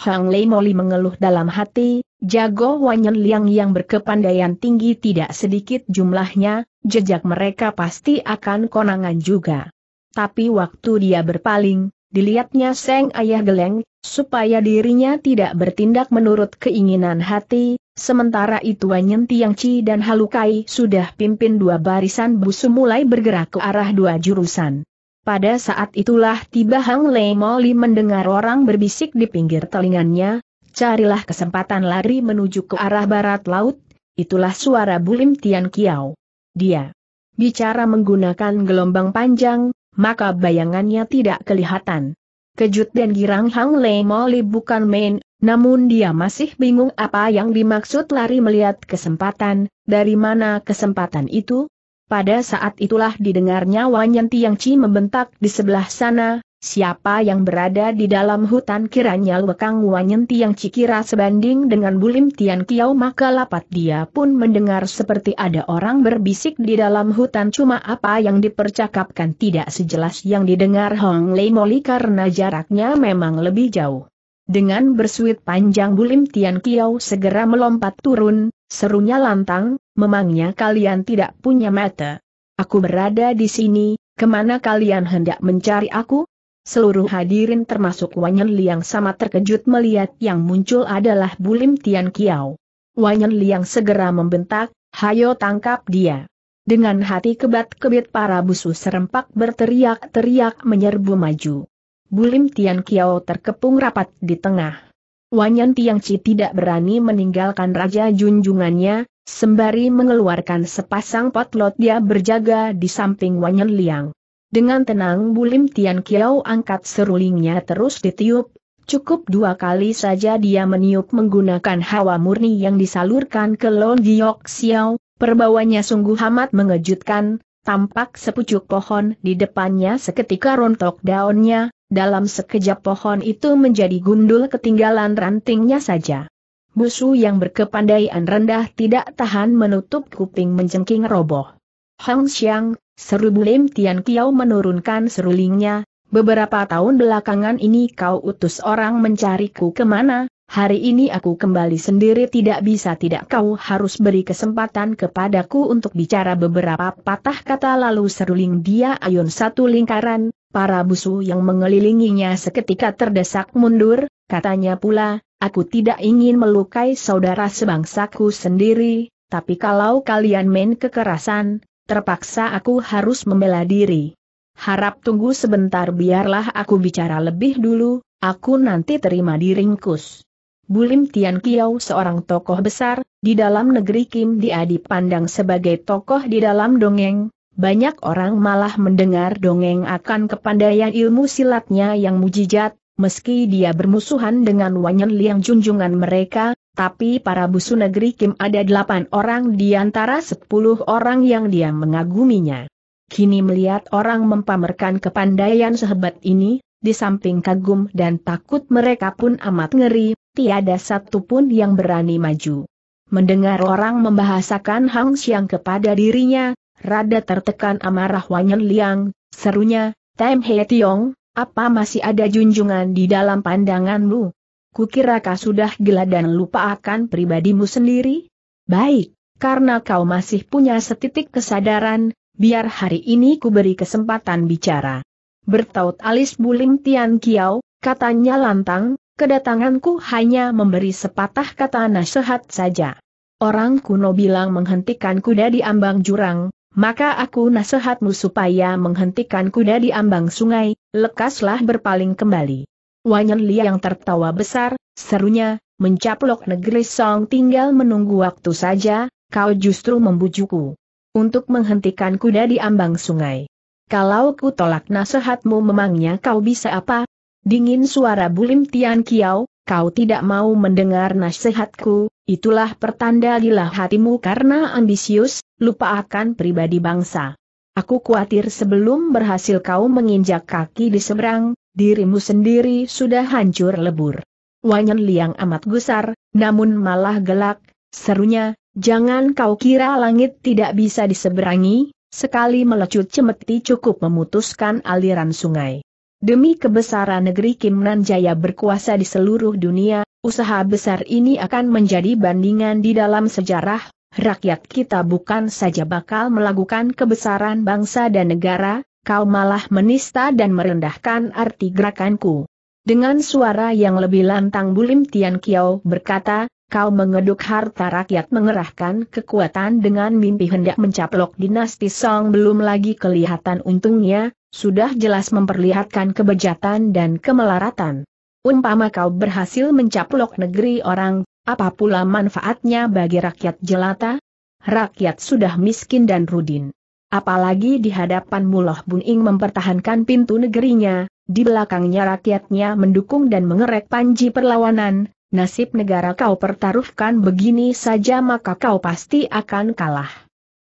[SPEAKER 1] Hang Lei Moli mengeluh dalam hati, jago Wanyan Liang yang berkepandaian tinggi tidak sedikit jumlahnya, jejak mereka pasti akan konangan juga. Tapi waktu dia berpaling, dilihatnya Seng Ayah Geleng, supaya dirinya tidak bertindak menurut keinginan hati, sementara itu Wanyan Tiang Chi dan Halukai sudah pimpin dua barisan busu mulai bergerak ke arah dua jurusan. Pada saat itulah tiba Hang Lei Moli mendengar orang berbisik di pinggir telingannya, carilah kesempatan lari menuju ke arah barat laut, itulah suara Bulim Tian Kiao. Dia bicara menggunakan gelombang panjang, maka bayangannya tidak kelihatan. Kejut dan girang Hang Lei Moli bukan main, namun dia masih bingung apa yang dimaksud lari melihat kesempatan, dari mana kesempatan itu, pada saat itulah didengarnya Wanyenti yang Chi membentak di sebelah sana, siapa yang berada di dalam hutan kiranya lekang Wanyenti yang Chi kira sebanding dengan Bulim Tian Kiao maka lapat dia pun mendengar seperti ada orang berbisik di dalam hutan cuma apa yang dipercakapkan tidak sejelas yang didengar Hong Lei Moli karena jaraknya memang lebih jauh. Dengan bersuit panjang Bulim Tian Kiao segera melompat turun, Serunya lantang, memangnya kalian tidak punya mata? Aku berada di sini, kemana kalian hendak mencari aku? Seluruh hadirin termasuk Wanyan Liang sama terkejut melihat yang muncul adalah Bulim Tian Kiao. Wanyan Liang segera membentak, hayo tangkap dia. Dengan hati kebat-kebit para busu serempak berteriak-teriak menyerbu maju. Bulim Tian Kiao terkepung rapat di tengah. Wanyan Tiangci tidak berani meninggalkan raja junjungannya, sembari mengeluarkan sepasang potlot dia berjaga di samping Wanyan Liang. Dengan tenang Bulim Tian Kiao angkat serulingnya terus ditiup, cukup dua kali saja dia meniup menggunakan hawa murni yang disalurkan ke Lon Giok Xiao, perbawanya sungguh amat mengejutkan, tampak sepucuk pohon di depannya seketika rontok daunnya, dalam sekejap pohon itu menjadi gundul ketinggalan rantingnya saja. Busu yang berkepandaian rendah tidak tahan menutup kuping menjengking roboh. Hang Xiang, seru Bulim Tian Kiao menurunkan serulingnya, beberapa tahun belakangan ini kau utus orang mencariku kemana, hari ini aku kembali sendiri tidak bisa tidak kau harus beri kesempatan kepadaku untuk bicara beberapa patah kata lalu seruling dia ayun satu lingkaran, para busu yang mengelilinginya seketika terdesak mundur, katanya pula, aku tidak ingin melukai saudara sebangsaku sendiri, tapi kalau kalian main kekerasan, terpaksa aku harus membela diri. Harap tunggu sebentar biarlah aku bicara lebih dulu, aku nanti terima diringkus. Bulim Tian Kiao seorang tokoh besar, di dalam negeri Kim Dia dipandang sebagai tokoh di dalam dongeng, banyak orang malah mendengar dongeng akan kepandaian ilmu silatnya yang mujijat, meski dia bermusuhan dengan Wanyan Liang junjungan mereka, tapi para busu negeri Kim ada delapan orang di antara sepuluh orang yang dia mengaguminya. Kini melihat orang mempamerkan kepandaian sehebat ini, di samping kagum dan takut mereka pun amat ngeri, tiada satupun yang berani maju. Mendengar orang membahasakan Hang Xiang kepada dirinya, Rada tertekan amarah Wanyan Liang, serunya, Tem He Tiong, apa masih ada junjungan di dalam pandanganmu? Kukira kau sudah gila dan lupa akan pribadimu sendiri? Baik, karena kau masih punya setitik kesadaran, biar hari ini ku beri kesempatan bicara. Bertaut alis buling Tian Kiao, katanya lantang, kedatanganku hanya memberi sepatah kata nasihat saja. Orang kuno bilang menghentikan kuda di ambang jurang, maka aku nasihatmu supaya menghentikan kuda di ambang sungai, lekaslah berpaling kembali. Wanyan Li yang tertawa besar, serunya, mencaplok negeri Song tinggal menunggu waktu saja, kau justru membujuku. Untuk menghentikan kuda di ambang sungai. Kalau ku tolak nasihatmu memangnya kau bisa apa? Dingin suara Bulim Tian Kiao, kau tidak mau mendengar nasihatku, itulah pertanda gila hatimu karena ambisius, lupa akan pribadi bangsa. Aku khawatir sebelum berhasil kau menginjak kaki di seberang, dirimu sendiri sudah hancur lebur. Wanyan Liang amat gusar, namun malah gelak, serunya, jangan kau kira langit tidak bisa diseberangi, sekali melecut cemeti cukup memutuskan aliran sungai. Demi kebesaran negeri Kim Nan Jaya berkuasa di seluruh dunia, usaha besar ini akan menjadi bandingan di dalam sejarah, rakyat kita bukan saja bakal melakukan kebesaran bangsa dan negara, kau malah menista dan merendahkan arti gerakanku. Dengan suara yang lebih lantang Bulim Tian Kiao berkata, kau mengeduk harta rakyat mengerahkan kekuatan dengan mimpi hendak mencaplok dinasti Song belum lagi kelihatan untungnya, sudah jelas memperlihatkan kebejatan dan kemelaratan. Umpama kau berhasil mencaplok negeri orang, apa pula manfaatnya bagi rakyat jelata? Rakyat sudah miskin dan rudin. Apalagi di hadapan Muloh Buning mempertahankan pintu negerinya, di belakangnya rakyatnya mendukung dan mengerek panji perlawanan, nasib negara kau pertaruhkan begini saja maka kau pasti akan kalah.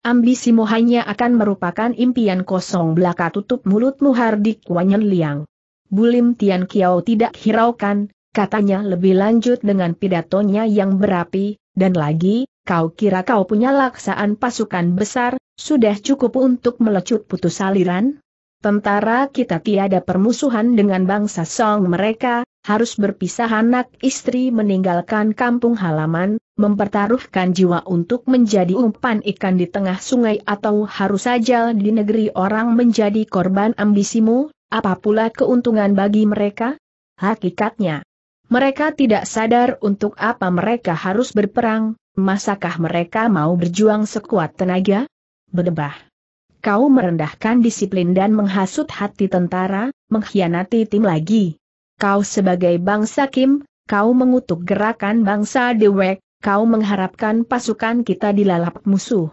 [SPEAKER 1] Ambisimu hanya akan merupakan impian kosong belaka tutup mulutmu Hardik Wanyan Liang. Bulim Tian Kiao tidak hiraukan, katanya lebih lanjut dengan pidatonya yang berapi, dan lagi, kau kira kau punya laksaan pasukan besar, sudah cukup untuk melecut putus aliran? Tentara kita tiada permusuhan dengan bangsa Song mereka, harus berpisah anak istri meninggalkan kampung halaman, mempertaruhkan jiwa untuk menjadi umpan ikan di tengah sungai atau harus saja di negeri orang menjadi korban ambisimu, apa pula keuntungan bagi mereka? Hakikatnya, mereka tidak sadar untuk apa mereka harus berperang, masakah mereka mau berjuang sekuat tenaga? Berdebah. Kau merendahkan disiplin dan menghasut hati tentara, mengkhianati tim lagi. Kau sebagai bangsa Kim, kau mengutuk gerakan bangsa Dewek, kau mengharapkan pasukan kita dilalap musuh.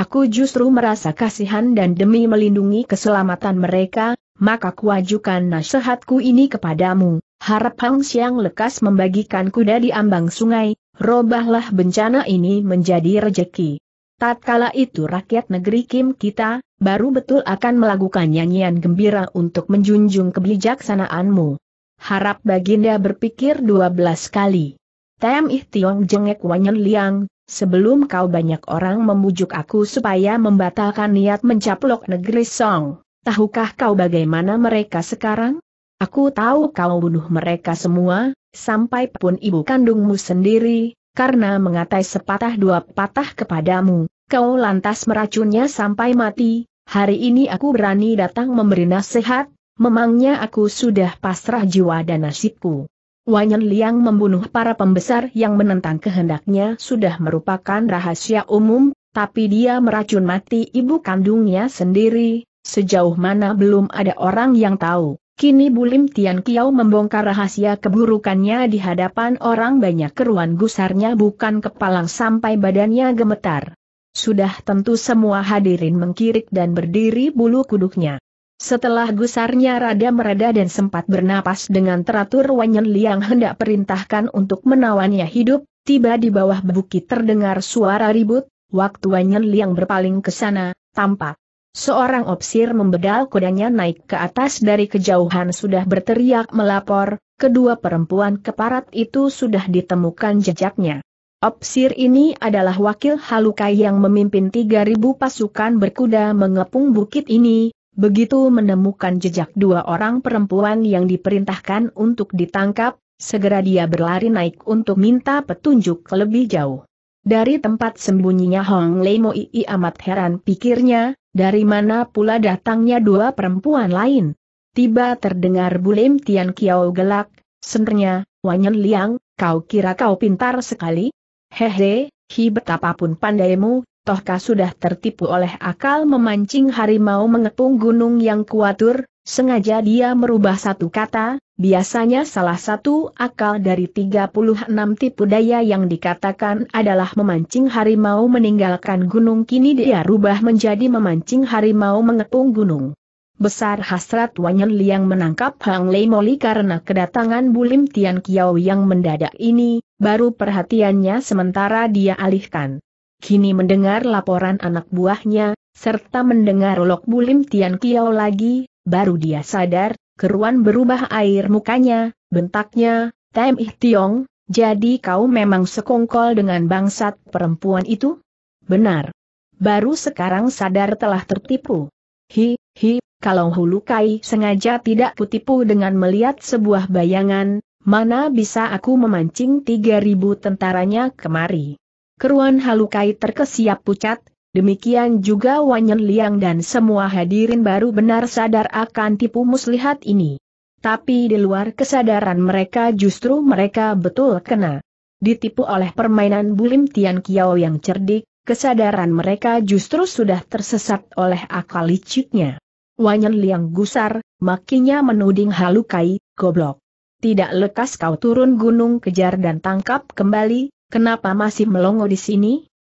[SPEAKER 1] Aku justru merasa kasihan dan demi melindungi keselamatan mereka, maka kuajukan nasihatku ini kepadamu. Harap Hang Xiang lekas membagikan kuda di ambang sungai, robahlah bencana ini menjadi rejeki. Tatkala itu rakyat negeri Kim kita, baru betul akan melakukan nyanyian gembira untuk menjunjung kebijaksanaanmu. Harap Baginda berpikir dua belas kali. Tem Ih Tiong jengek Wanyan Liang, sebelum kau banyak orang memujuk aku supaya membatalkan niat mencaplok negeri Song, tahukah kau bagaimana mereka sekarang? Aku tahu kau bunuh mereka semua, sampai pun ibu kandungmu sendiri, karena mengatai sepatah dua patah kepadamu, kau lantas meracunnya sampai mati, hari ini aku berani datang memberi nasihat, memangnya aku sudah pasrah jiwa dan nasibku. Wanyan Liang membunuh para pembesar yang menentang kehendaknya sudah merupakan rahasia umum, tapi dia meracun mati ibu kandungnya sendiri, sejauh mana belum ada orang yang tahu. Kini Bulim Tian Kiao membongkar rahasia keburukannya di hadapan orang banyak keruan gusarnya bukan kepalang sampai badannya gemetar. Sudah tentu semua hadirin mengkirik dan berdiri bulu kuduknya. Setelah gusarnya rada mereda dan sempat bernapas dengan teratur Wanyan Liang hendak perintahkan untuk menawannya hidup, tiba di bawah bukit terdengar suara ribut, waktu Wanyan Liang berpaling ke sana, tampak Seorang opsir membedal kudanya naik ke atas dari kejauhan sudah berteriak melapor, kedua perempuan keparat itu sudah ditemukan jejaknya. Opsir ini adalah wakil Halukai yang memimpin 3.000 pasukan berkuda mengepung bukit ini, begitu menemukan jejak dua orang perempuan yang diperintahkan untuk ditangkap, segera dia berlari naik untuk minta petunjuk lebih jauh. Dari tempat sembunyinya Hong Lei II amat heran pikirnya, dari mana pula datangnya dua perempuan lain. Tiba terdengar Bulim Tian Kiao gelak, senernya, Wanyan Liang, kau kira kau pintar sekali? Hehe, hi betapapun pandaimu, tohkah sudah tertipu oleh akal memancing harimau mengepung gunung yang kuatur, sengaja dia merubah satu kata, Biasanya salah satu akal dari 36 tipu daya yang dikatakan adalah memancing harimau meninggalkan gunung kini dia rubah menjadi memancing harimau mengepung gunung. Besar hasrat Wanyan Liang menangkap Hang Lei Moli karena kedatangan Bulim Tian Kiao yang mendadak ini, baru perhatiannya sementara dia alihkan. Kini mendengar laporan anak buahnya, serta mendengar lok Bulim Tian Kiao lagi, baru dia sadar keruan berubah air mukanya, bentaknya, Tem Ih Tiong, jadi kau memang sekongkol dengan bangsat perempuan itu? Benar. Baru sekarang sadar telah tertipu. Hi, hi, kalau Hulu Kai sengaja tidak kutipu dengan melihat sebuah bayangan, mana bisa aku memancing 3000 tentaranya kemari. Keruan Halukai terkesiap pucat, Demikian juga Wanyan Liang dan semua hadirin baru benar sadar akan tipu muslihat ini. Tapi di luar kesadaran mereka justru mereka betul kena. Ditipu oleh permainan Bulim Tian Kiao yang cerdik, kesadaran mereka justru sudah tersesat oleh akal liciknya. Wanyan Liang gusar, makinya menuding Halukai, goblok. Tidak lekas kau turun gunung kejar dan tangkap kembali, kenapa masih melongo di sini?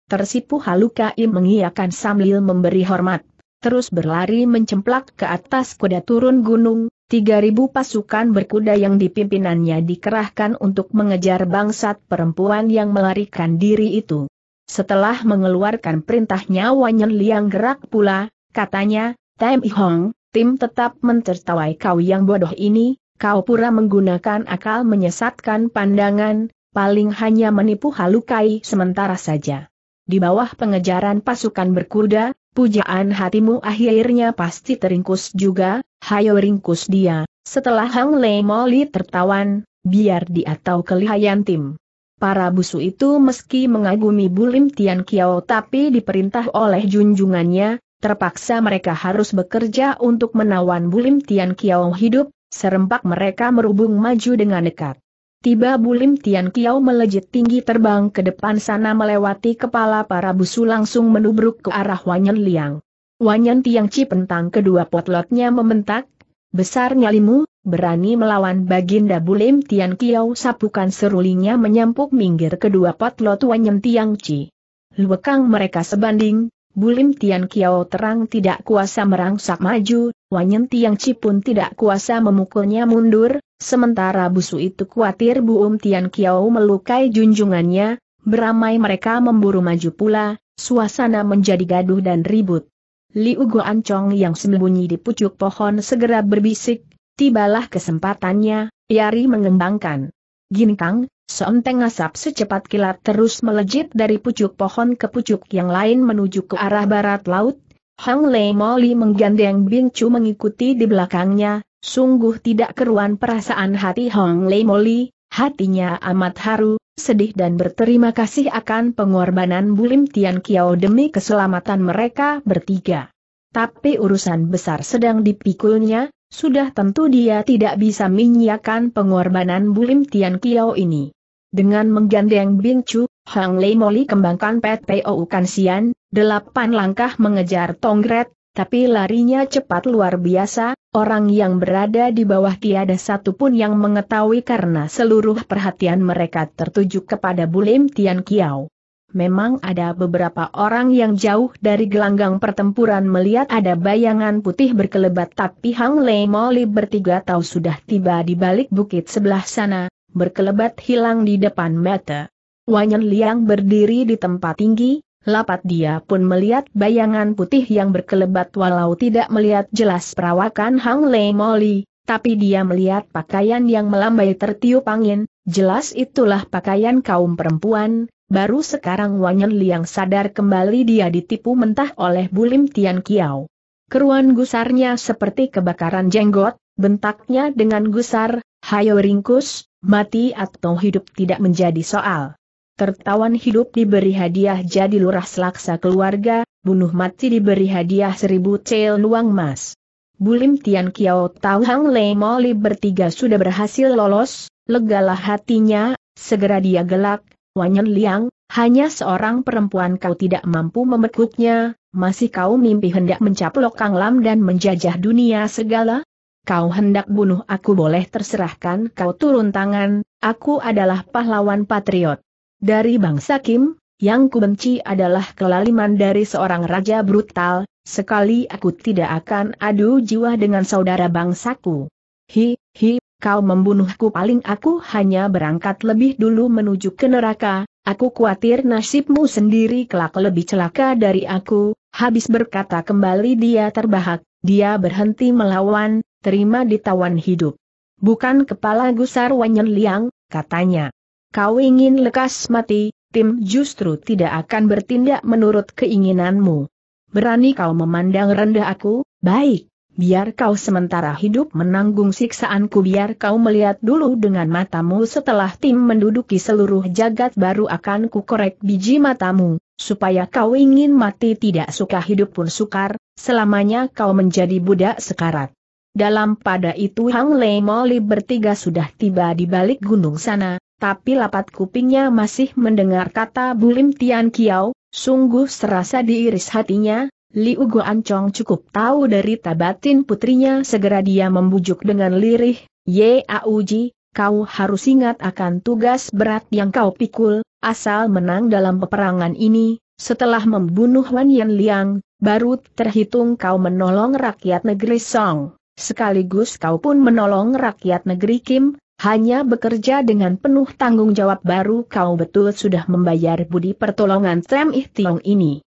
[SPEAKER 1] Tersipu Halukai mengiakan sambil memberi hormat. Terus berlari mencemplak ke atas kuda turun gunung, 3.000 pasukan berkuda yang dipimpinannya dikerahkan untuk mengejar bangsat perempuan yang melarikan diri itu. Setelah mengeluarkan perintahnya Wanyan Liang gerak pula, katanya, Tim Hong, tim tetap mentertawai kau yang bodoh ini, kau pura menggunakan akal menyesatkan pandangan, paling hanya menipu halukai sementara saja di bawah pengejaran pasukan berkuda, pujaan hatimu akhirnya pasti teringkus juga, hayo ringkus dia, setelah Hang Lei Moli tertawan, biar dia tahu kelihayan tim. Para busu itu meski mengagumi Bulim Tian Kiao tapi diperintah oleh junjungannya, terpaksa mereka harus bekerja untuk menawan Bulim Tian Kiao hidup, serempak mereka merubung maju dengan dekat. Tiba Bulim Tian Kiao melejit tinggi terbang ke depan sana melewati kepala para busu langsung menubruk ke arah Wanyan Liang. Wanyan Tiang Chi pentang kedua potlotnya membentak, besar nyalimu, berani melawan Baginda Bulim Tian Kiao sapukan serulingnya menyampuk minggir kedua potlot Wanyan Tiang Chi. Luekang mereka sebanding, Bulim Tian Kiao terang tidak kuasa merangsak maju, Wanyan Tiang Chi pun tidak kuasa memukulnya mundur, Sementara busu itu khawatir Bu Um Tian Kiao melukai junjungannya, beramai mereka memburu maju pula, suasana menjadi gaduh dan ribut. Liu Ancong yang sembunyi di pucuk pohon segera berbisik, tibalah kesempatannya, Yari mengembangkan. Ginkang, seonteng asap secepat kilat terus melejit dari pucuk pohon ke pucuk yang lain menuju ke arah barat laut. Hang Lei Moli menggandeng Bing Chu mengikuti di belakangnya, Sungguh tidak keruan perasaan hati Hong Lei Moli, hatinya amat haru, sedih dan berterima kasih akan pengorbanan Bulim Tian Kiao demi keselamatan mereka bertiga. Tapi urusan besar sedang dipikulnya, sudah tentu dia tidak bisa menyiakan pengorbanan Bulim Tian Kiao ini. Dengan menggandeng Bing Chu, Hong Lei Moli kembangkan Pet P.O.U. Kansian, delapan langkah mengejar Tongret, tapi larinya cepat luar biasa, Orang yang berada di bawah tiada satupun yang mengetahui karena seluruh perhatian mereka tertuju kepada Bulim Tian Kiao. Memang ada beberapa orang yang jauh dari gelanggang pertempuran melihat ada bayangan putih berkelebat tapi Hang Lei Moli bertiga tahu sudah tiba di balik bukit sebelah sana, berkelebat hilang di depan mata. Wanyan Liang berdiri di tempat tinggi, Lapat dia pun melihat bayangan putih yang berkelebat walau tidak melihat jelas perawakan Hang Lei Moli, tapi dia melihat pakaian yang melambai tertiup angin, jelas itulah pakaian kaum perempuan, baru sekarang Wanyan Liang sadar kembali dia ditipu mentah oleh Bulim Tian Kiao. Keruan gusarnya seperti kebakaran jenggot, bentaknya dengan gusar, hayo ringkus, mati atau hidup tidak menjadi soal tertawan hidup diberi hadiah jadi lurah selaksa keluarga, bunuh mati diberi hadiah seribu cel nuang emas. Bulim Tian Kiao Tau Hang Lei Moli bertiga sudah berhasil lolos, legalah hatinya, segera dia gelak, Wanyan Liang, hanya seorang perempuan kau tidak mampu membekuknya, masih kau mimpi hendak mencaplok Kang Lam dan menjajah dunia segala? Kau hendak bunuh aku boleh terserahkan kau turun tangan, aku adalah pahlawan patriot. Dari bangsa Kim, yang kubenci adalah kelaliman dari seorang raja brutal, sekali aku tidak akan adu jiwa dengan saudara bangsaku. Hi, hi, kau membunuhku paling aku hanya berangkat lebih dulu menuju ke neraka, aku khawatir nasibmu sendiri kelak lebih celaka dari aku, habis berkata kembali dia terbahak, dia berhenti melawan, terima ditawan hidup. Bukan kepala gusar Wanyen Liang, katanya. Kau ingin lekas mati, tim justru tidak akan bertindak menurut keinginanmu. Berani kau memandang rendah aku, baik, biar kau sementara hidup menanggung siksaanku biar kau melihat dulu dengan matamu setelah tim menduduki seluruh jagat baru akan kukorek biji matamu, supaya kau ingin mati tidak suka hidup pun sukar, selamanya kau menjadi budak sekarat. Dalam pada itu Hang Lei Moli bertiga sudah tiba di balik gunung sana, tapi lapat kupingnya masih mendengar kata Bulim Tian Kiao, sungguh serasa diiris hatinya, Liu Guancong cukup tahu dari tabatin putrinya segera dia membujuk dengan lirih, Ye Auji, kau harus ingat akan tugas berat yang kau pikul, asal menang dalam peperangan ini, setelah membunuh Wan Yan Liang, baru terhitung kau menolong rakyat negeri Song, sekaligus kau pun menolong rakyat negeri Kim, hanya bekerja dengan penuh tanggung jawab baru kau betul sudah membayar budi pertolongan Ih Tiong ini.